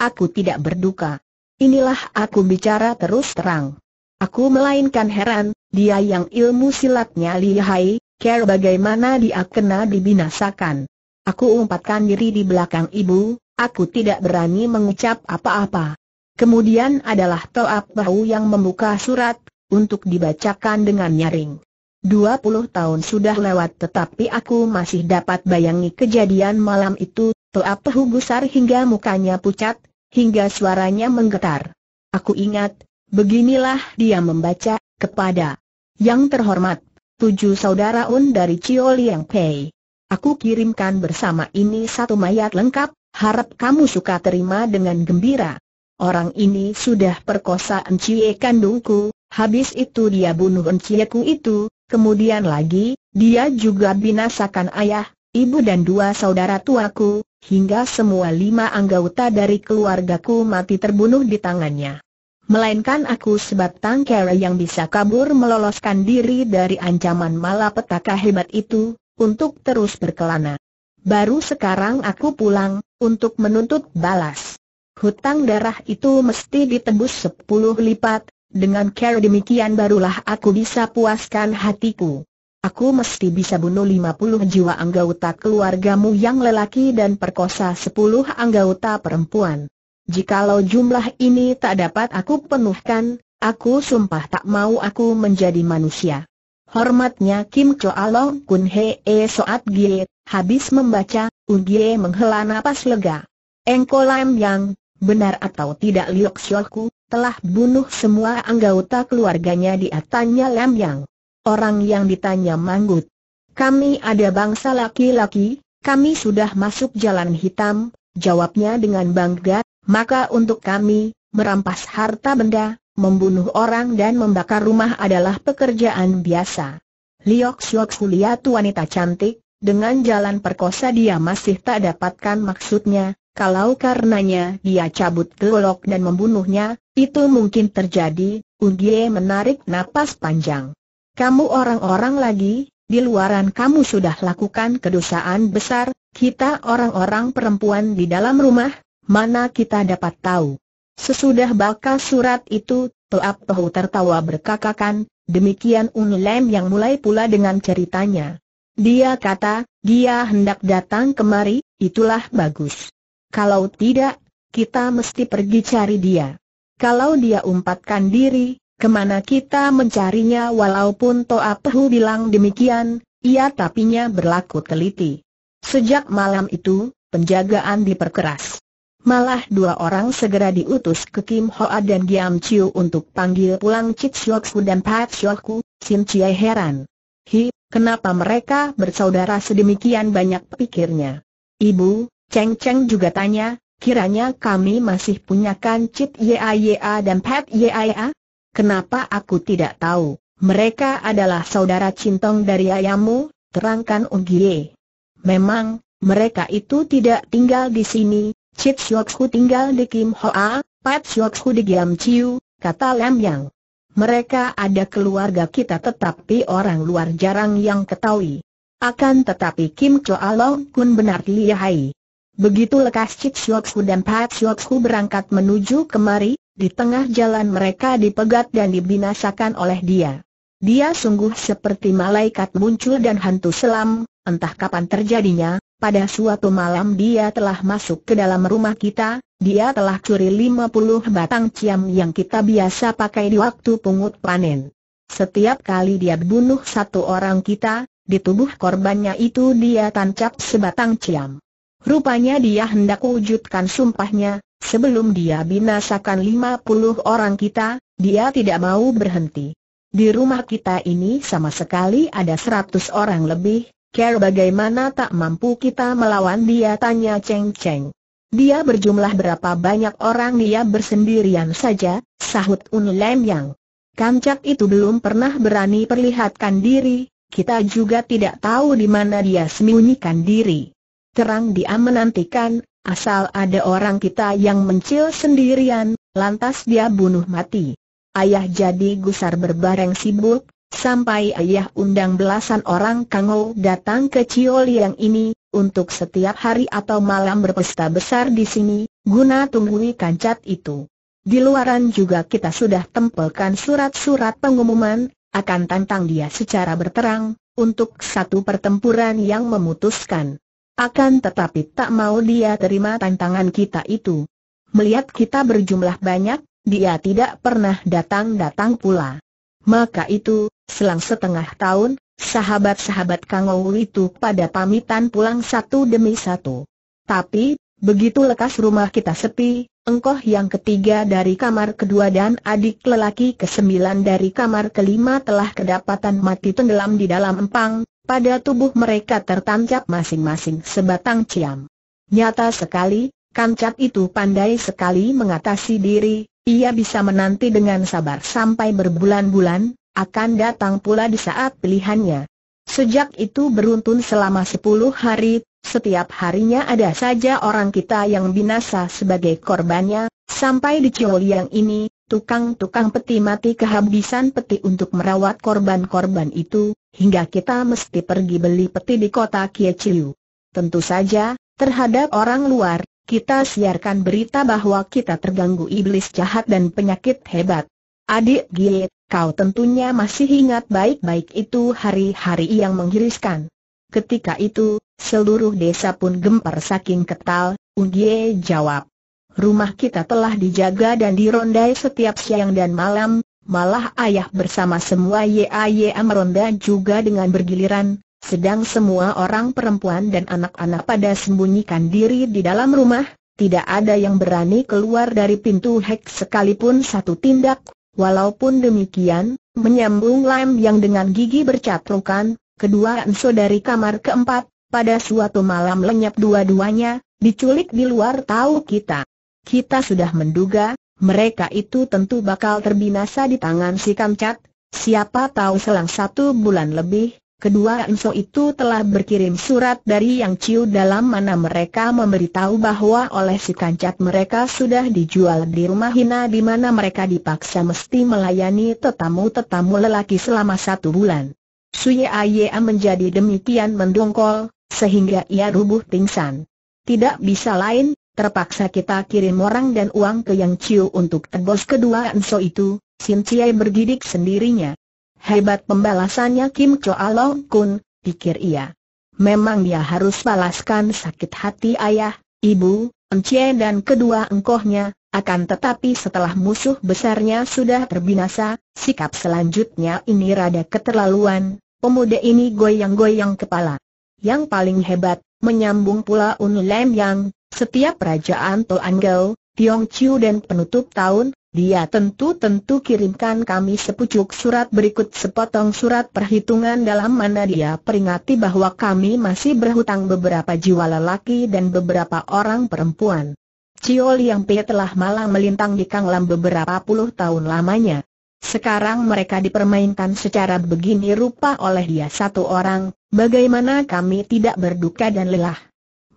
aku tidak berduka. Inilah aku bicara terus terang. Aku melainkan heran, dia yang ilmu silatnya lihai, care bagaimana dia kena dibinasakan. Aku umpatkan diri di belakang ibu, aku tidak berani mengucap apa-apa. Kemudian adalah Toab yang membuka surat, untuk dibacakan dengan nyaring. 20 tahun sudah lewat tetapi aku masih dapat bayangi kejadian malam itu, Toa Pehu gusar hingga mukanya pucat, hingga suaranya menggetar. Aku ingat, beginilah dia membaca, kepada yang terhormat, tujuh saudara Un dari Cio Liang Pei. Aku kirimkan bersama ini satu mayat lengkap, harap kamu suka terima dengan gembira. Orang ini sudah perkosa Enciye kandungku, habis itu dia bunuh Enciyeku itu, Kemudian lagi, dia juga binasakan ayah, ibu dan dua saudara tuaku, hingga semua lima anggota dari keluargaku mati terbunuh di tangannya. Melainkan aku sebatang kera yang bisa kabur meloloskan diri dari ancaman malapetaka hebat itu, untuk terus berkelana. Baru sekarang aku pulang, untuk menuntut balas. Hutang darah itu mesti ditebus sepuluh lipat, dengan cara demikian barulah aku bisa puaskan hatiku. Aku mesti bisa bunuh 50 jiwa anggota keluargamu yang lelaki dan perkosa 10 anggota perempuan. Jikalau jumlah ini tak dapat aku penuhkan, aku sumpah tak mau aku menjadi manusia. Hormatnya Kim Along Kun Hee Soat Gie, habis membaca, Gie menghela napas lega. Engkau Lam Yang, benar atau tidak Liok Sioku? telah bunuh semua anggota keluarganya di atanya Lam Yang. Orang yang ditanya manggut. Kami ada bangsa laki-laki, kami sudah masuk jalan hitam, jawabnya dengan bangga, maka untuk kami, merampas harta benda, membunuh orang dan membakar rumah adalah pekerjaan biasa. Liok Siok Huliat wanita cantik, dengan jalan perkosa dia masih tak dapatkan maksudnya, kalau karenanya dia cabut golok dan membunuhnya, itu mungkin terjadi, Ungie menarik napas panjang. Kamu orang-orang lagi, di luaran kamu sudah lakukan kedosaan besar, kita orang-orang perempuan di dalam rumah, mana kita dapat tahu. Sesudah baca surat itu, Toap Tohu tertawa berkakakan, demikian Unilem yang mulai pula dengan ceritanya. Dia kata, dia hendak datang kemari, itulah bagus. Kalau tidak, kita mesti pergi cari dia. Kalau dia umpatkan diri, kemana kita mencarinya walaupun Toa Pehu bilang demikian, ia tapinya berlaku teliti. Sejak malam itu, penjagaan diperkeras. Malah dua orang segera diutus ke Kim Hoa dan Giam Chiu untuk panggil pulang Chit Sioksu dan Pat Siokku, Sim Chie heran. Hi, kenapa mereka bersaudara sedemikian banyak pikirnya. Ibu, Cheng Cheng juga tanya, kiranya kami masih punyakan Yia Yia dan Pat Yia? Kenapa aku tidak tahu? Mereka adalah saudara cintong dari ayamu, terangkan Ogie. Memang, mereka itu tidak tinggal di sini, Chit Siokku tinggal di Kim Hoa, Pat Siokku di Giam Chiu, kata Lam Yang. Mereka ada keluarga kita tetapi orang luar jarang yang ketahui. Akan tetapi Kim Choa Long Kun benar lihai. Begitu lekas Chit Sioksu dan pahat Sioksu berangkat menuju kemari, di tengah jalan mereka dipegat dan dibinasakan oleh dia. Dia sungguh seperti malaikat muncul dan hantu selam, entah kapan terjadinya, pada suatu malam dia telah masuk ke dalam rumah kita, dia telah curi 50 batang ciam yang kita biasa pakai di waktu pungut panen. Setiap kali dia bunuh satu orang kita, di tubuh korbannya itu dia tancap sebatang ciam. Rupanya dia hendak wujudkan sumpahnya, sebelum dia binasakan 50 orang kita, dia tidak mau berhenti. Di rumah kita ini sama sekali ada 100 orang lebih, Care bagaimana tak mampu kita melawan dia tanya Cheng Cheng. Dia berjumlah berapa banyak orang dia bersendirian saja, sahut Un Lem Yang. Kancak itu belum pernah berani perlihatkan diri, kita juga tidak tahu di mana dia sembunyikan diri terang dia menantikan, asal ada orang kita yang mencil sendirian, lantas dia bunuh mati. Ayah jadi gusar berbareng sibuk, sampai ayah undang belasan orang kangau datang ke ciol yang ini, untuk setiap hari atau malam berpesta besar di sini, guna tunggui kancat itu. Di luaran juga kita sudah tempelkan surat-surat pengumuman, akan tantang dia secara berterang, untuk satu pertempuran yang memutuskan. Akan tetapi tak mau dia terima tantangan kita itu. Melihat kita berjumlah banyak, dia tidak pernah datang-datang pula. Maka itu, selang setengah tahun, sahabat-sahabat Kang Ou itu pada pamitan pulang satu demi satu. Tapi, begitu lekas rumah kita sepi, engkoh yang ketiga dari kamar kedua dan adik lelaki kesembilan dari kamar kelima telah kedapatan mati tenggelam di dalam empang, pada tubuh mereka tertancap masing-masing sebatang ciam. Nyata sekali, kancat itu pandai sekali mengatasi diri, ia bisa menanti dengan sabar sampai berbulan-bulan, akan datang pula di saat pilihannya. Sejak itu beruntun selama sepuluh hari, setiap harinya ada saja orang kita yang binasa sebagai korbannya, sampai di yang ini, tukang-tukang peti mati kehabisan peti untuk merawat korban-korban itu, hingga kita mesti pergi beli peti di kota Kieciu. Tentu saja, terhadap orang luar, kita siarkan berita bahwa kita terganggu iblis jahat dan penyakit hebat. Adik Gie, kau tentunya masih ingat baik-baik itu hari-hari yang menghiriskan. Ketika itu, seluruh desa pun gempar saking ketal, Ungie jawab rumah kita telah dijaga dan dirondai setiap siang dan malam, malah ayah bersama semua YAY meronda juga dengan bergiliran, sedang semua orang perempuan dan anak-anak pada sembunyikan diri di dalam rumah, tidak ada yang berani keluar dari pintu hek sekalipun satu tindak, walaupun demikian, menyambung lem yang dengan gigi bercatrukan, kedua anso dari kamar keempat, pada suatu malam lenyap dua-duanya, diculik di luar tahu kita. Kita sudah menduga, mereka itu tentu bakal terbinasa di tangan si Kamcat, siapa tahu selang satu bulan lebih, kedua Enso itu telah berkirim surat dari Yang Ciu dalam mana mereka memberitahu bahwa oleh si Kamcat mereka sudah dijual di rumah Hina di mana mereka dipaksa mesti melayani tetamu-tetamu lelaki selama satu bulan. Suye Aye menjadi demikian mendongkol, sehingga ia rubuh pingsan. Tidak bisa lain, terpaksa kita kirim orang dan uang ke Yang Chiu untuk tebus kedua Enso itu, Sin Chiai bergidik sendirinya. Hebat pembalasannya Kim Choa Long Kun, pikir ia. Memang dia harus balaskan sakit hati ayah, ibu, Encie dan kedua engkohnya, akan tetapi setelah musuh besarnya sudah terbinasa, sikap selanjutnya ini rada keterlaluan, pemuda ini goyang-goyang kepala. Yang paling hebat, menyambung pula Un Lem Yang, setiap Anto Toanggau, Tiong Chiu dan penutup tahun, dia tentu-tentu kirimkan kami sepucuk surat berikut sepotong surat perhitungan dalam mana dia peringati bahwa kami masih berhutang beberapa jiwa lelaki dan beberapa orang perempuan. Cio Liang Pei telah malang melintang di Kanglam beberapa puluh tahun lamanya. Sekarang mereka dipermainkan secara begini rupa oleh dia satu orang, bagaimana kami tidak berduka dan lelah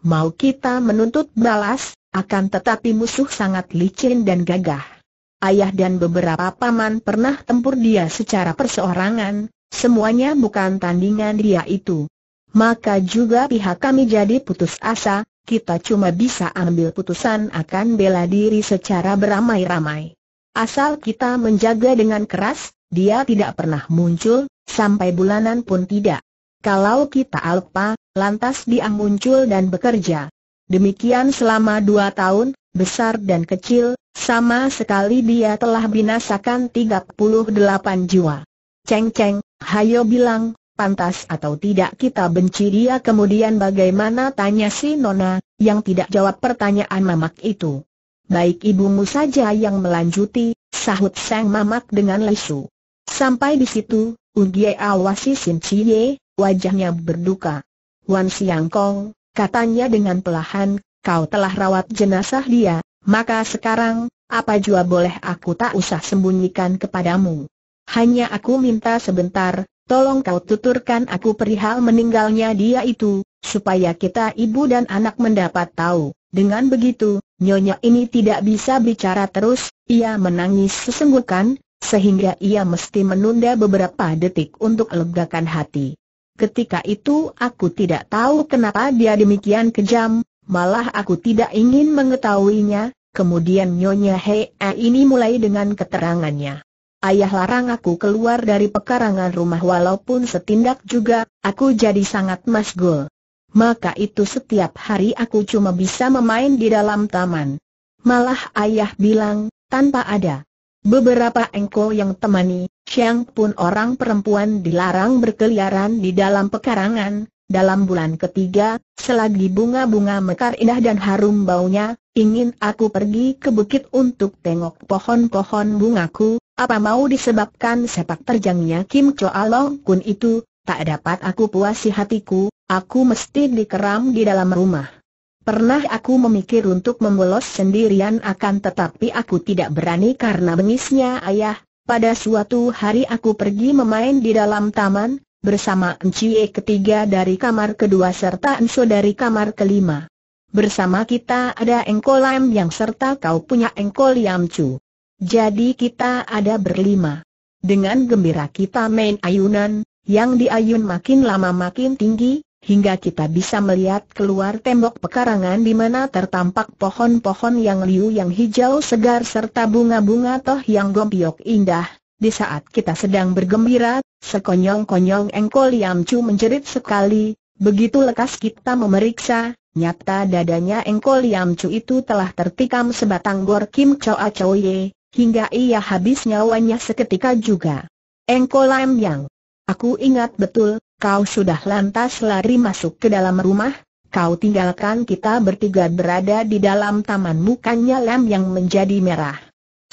mau kita menuntut balas, akan tetapi musuh sangat licin dan gagah. Ayah dan beberapa paman pernah tempur dia secara perseorangan, semuanya bukan tandingan dia itu. Maka juga pihak kami jadi putus asa, kita cuma bisa ambil putusan akan bela diri secara beramai-ramai. Asal kita menjaga dengan keras, dia tidak pernah muncul, sampai bulanan pun tidak. Kalau kita alpa, Lantas dia muncul dan bekerja. Demikian selama dua tahun, besar dan kecil, sama sekali dia telah binasakan 38 jiwa. Ceng Ceng, hayo bilang, pantas atau tidak kita benci dia kemudian bagaimana tanya si Nona, yang tidak jawab pertanyaan mamak itu. Baik ibumu saja yang melanjuti, sahut sang mamak dengan lesu. Sampai di situ, Ugie awasi Sin Chie, wajahnya berduka. Wan Siang Kong, katanya dengan pelahan, kau telah rawat jenazah dia, maka sekarang, apa jua boleh aku tak usah sembunyikan kepadamu. Hanya aku minta sebentar, tolong kau tuturkan aku perihal meninggalnya dia itu, supaya kita ibu dan anak mendapat tahu. Dengan begitu, nyonya ini tidak bisa bicara terus, ia menangis sesenggukan, sehingga ia mesti menunda beberapa detik untuk legakan hati. Ketika itu aku tidak tahu kenapa dia demikian kejam, malah aku tidak ingin mengetahuinya, kemudian Nyonya Hei ini mulai dengan keterangannya. Ayah larang aku keluar dari pekarangan rumah walaupun setindak juga, aku jadi sangat masgul. Maka itu setiap hari aku cuma bisa memain di dalam taman. Malah ayah bilang, tanpa ada Beberapa engko yang temani, Siang pun orang perempuan dilarang berkeliaran di dalam pekarangan, dalam bulan ketiga, selagi bunga-bunga mekar indah dan harum baunya, ingin aku pergi ke bukit untuk tengok pohon-pohon bungaku, apa mau disebabkan sepak terjangnya Kim Long Kun itu, tak dapat aku puasi hatiku, aku mesti dikeram di dalam rumah. Pernah aku memikir untuk membolos sendirian akan tetapi aku tidak berani karena bengisnya ayah. Pada suatu hari aku pergi memain di dalam taman, bersama Encie ketiga dari kamar kedua serta Enso dari kamar kelima. Bersama kita ada Engkol Lam yang serta kau punya Engkol Yam Chu. Jadi kita ada berlima. Dengan gembira kita main ayunan, yang diayun makin lama makin tinggi, hingga kita bisa melihat keluar tembok pekarangan di mana tertampak pohon-pohon yang liu yang hijau segar serta bunga-bunga toh yang gompiok indah. Di saat kita sedang bergembira, sekonyong-konyong engkol Liam Chu menjerit sekali, begitu lekas kita memeriksa, nyata dadanya engkol Liam Chu itu telah tertikam sebatang gor Kim Choa Choye, hingga ia habis nyawanya seketika juga. Engkol Lam Yang. Aku ingat betul, Kau sudah lantas lari masuk ke dalam rumah, kau tinggalkan kita bertiga berada di dalam taman mukanya lem yang menjadi merah.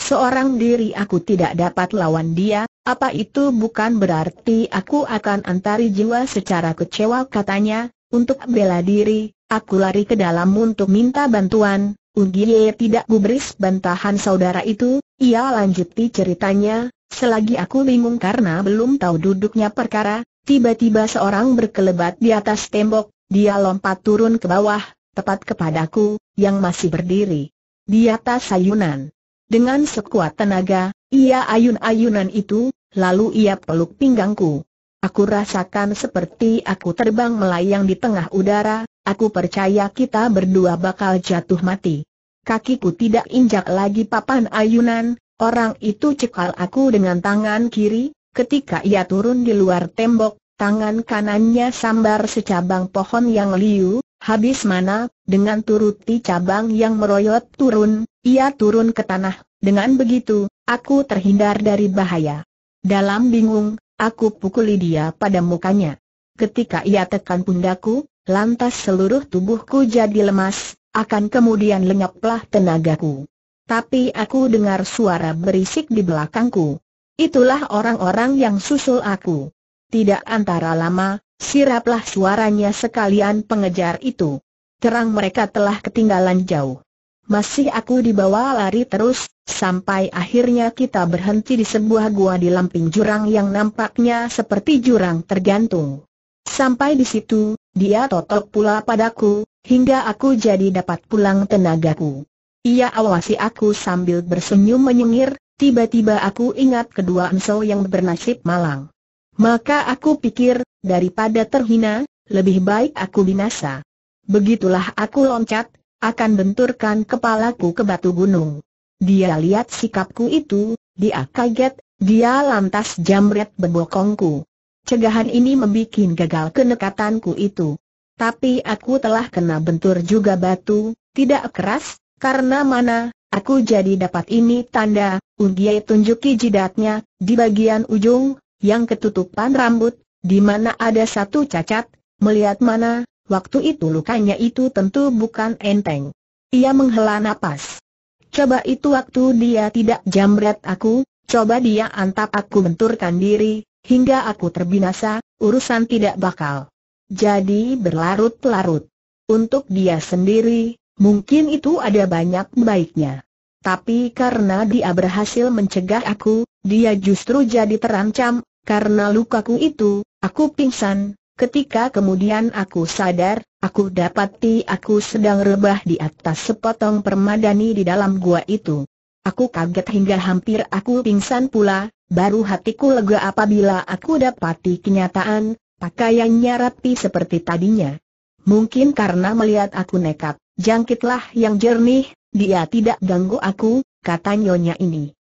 Seorang diri aku tidak dapat lawan dia, apa itu bukan berarti aku akan antari jiwa secara kecewa katanya, untuk bela diri, aku lari ke dalam untuk minta bantuan, Ugie tidak gubris bantahan saudara itu, ia lanjuti ceritanya, selagi aku bingung karena belum tahu duduknya perkara, Tiba-tiba seorang berkelebat di atas tembok, dia lompat turun ke bawah, tepat kepadaku, yang masih berdiri. Di atas ayunan. Dengan sekuat tenaga, ia ayun-ayunan itu, lalu ia peluk pinggangku. Aku rasakan seperti aku terbang melayang di tengah udara, aku percaya kita berdua bakal jatuh mati. Kakiku tidak injak lagi papan ayunan, orang itu cekal aku dengan tangan kiri, Ketika ia turun di luar tembok, tangan kanannya sambar secabang pohon yang liu, habis mana, dengan turuti cabang yang meroyot turun, ia turun ke tanah, dengan begitu, aku terhindar dari bahaya. Dalam bingung, aku pukuli dia pada mukanya. Ketika ia tekan pundaku, lantas seluruh tubuhku jadi lemas, akan kemudian lenyaplah tenagaku. Tapi aku dengar suara berisik di belakangku. Itulah orang-orang yang susul aku. Tidak antara lama, siraplah suaranya sekalian pengejar itu. Terang mereka telah ketinggalan jauh. Masih aku dibawa lari terus, sampai akhirnya kita berhenti di sebuah gua di lamping jurang yang nampaknya seperti jurang tergantung. Sampai di situ, dia totok pula padaku, hingga aku jadi dapat pulang tenagaku. Ia awasi aku sambil bersenyum menyengir, Tiba-tiba aku ingat kedua Emso yang bernasib malang. Maka aku pikir, daripada terhina, lebih baik aku binasa. Begitulah aku loncat, akan benturkan kepalaku ke batu gunung. Dia lihat sikapku itu, dia kaget, dia lantas jamret bebokongku. Cegahan ini membuat gagal kenekatanku itu. Tapi aku telah kena bentur juga batu, tidak keras, karena mana, Aku jadi dapat ini tanda, Ungiai tunjuki jidatnya, di bagian ujung, yang ketutupan rambut, di mana ada satu cacat, melihat mana, waktu itu lukanya itu tentu bukan enteng. Ia menghela napas. Coba itu waktu dia tidak jamret aku, coba dia antap aku benturkan diri, hingga aku terbinasa, urusan tidak bakal. Jadi berlarut-larut. Untuk dia sendiri, mungkin itu ada banyak baiknya. Tapi karena dia berhasil mencegah aku, dia justru jadi terancam, karena lukaku itu, aku pingsan. Ketika kemudian aku sadar, aku dapati aku sedang rebah di atas sepotong permadani di dalam gua itu. Aku kaget hingga hampir aku pingsan pula, baru hatiku lega apabila aku dapati kenyataan, pakaiannya rapi seperti tadinya. Mungkin karena melihat aku nekat, jangkitlah yang jernih, dia tidak ganggu aku, kata nyonya ini.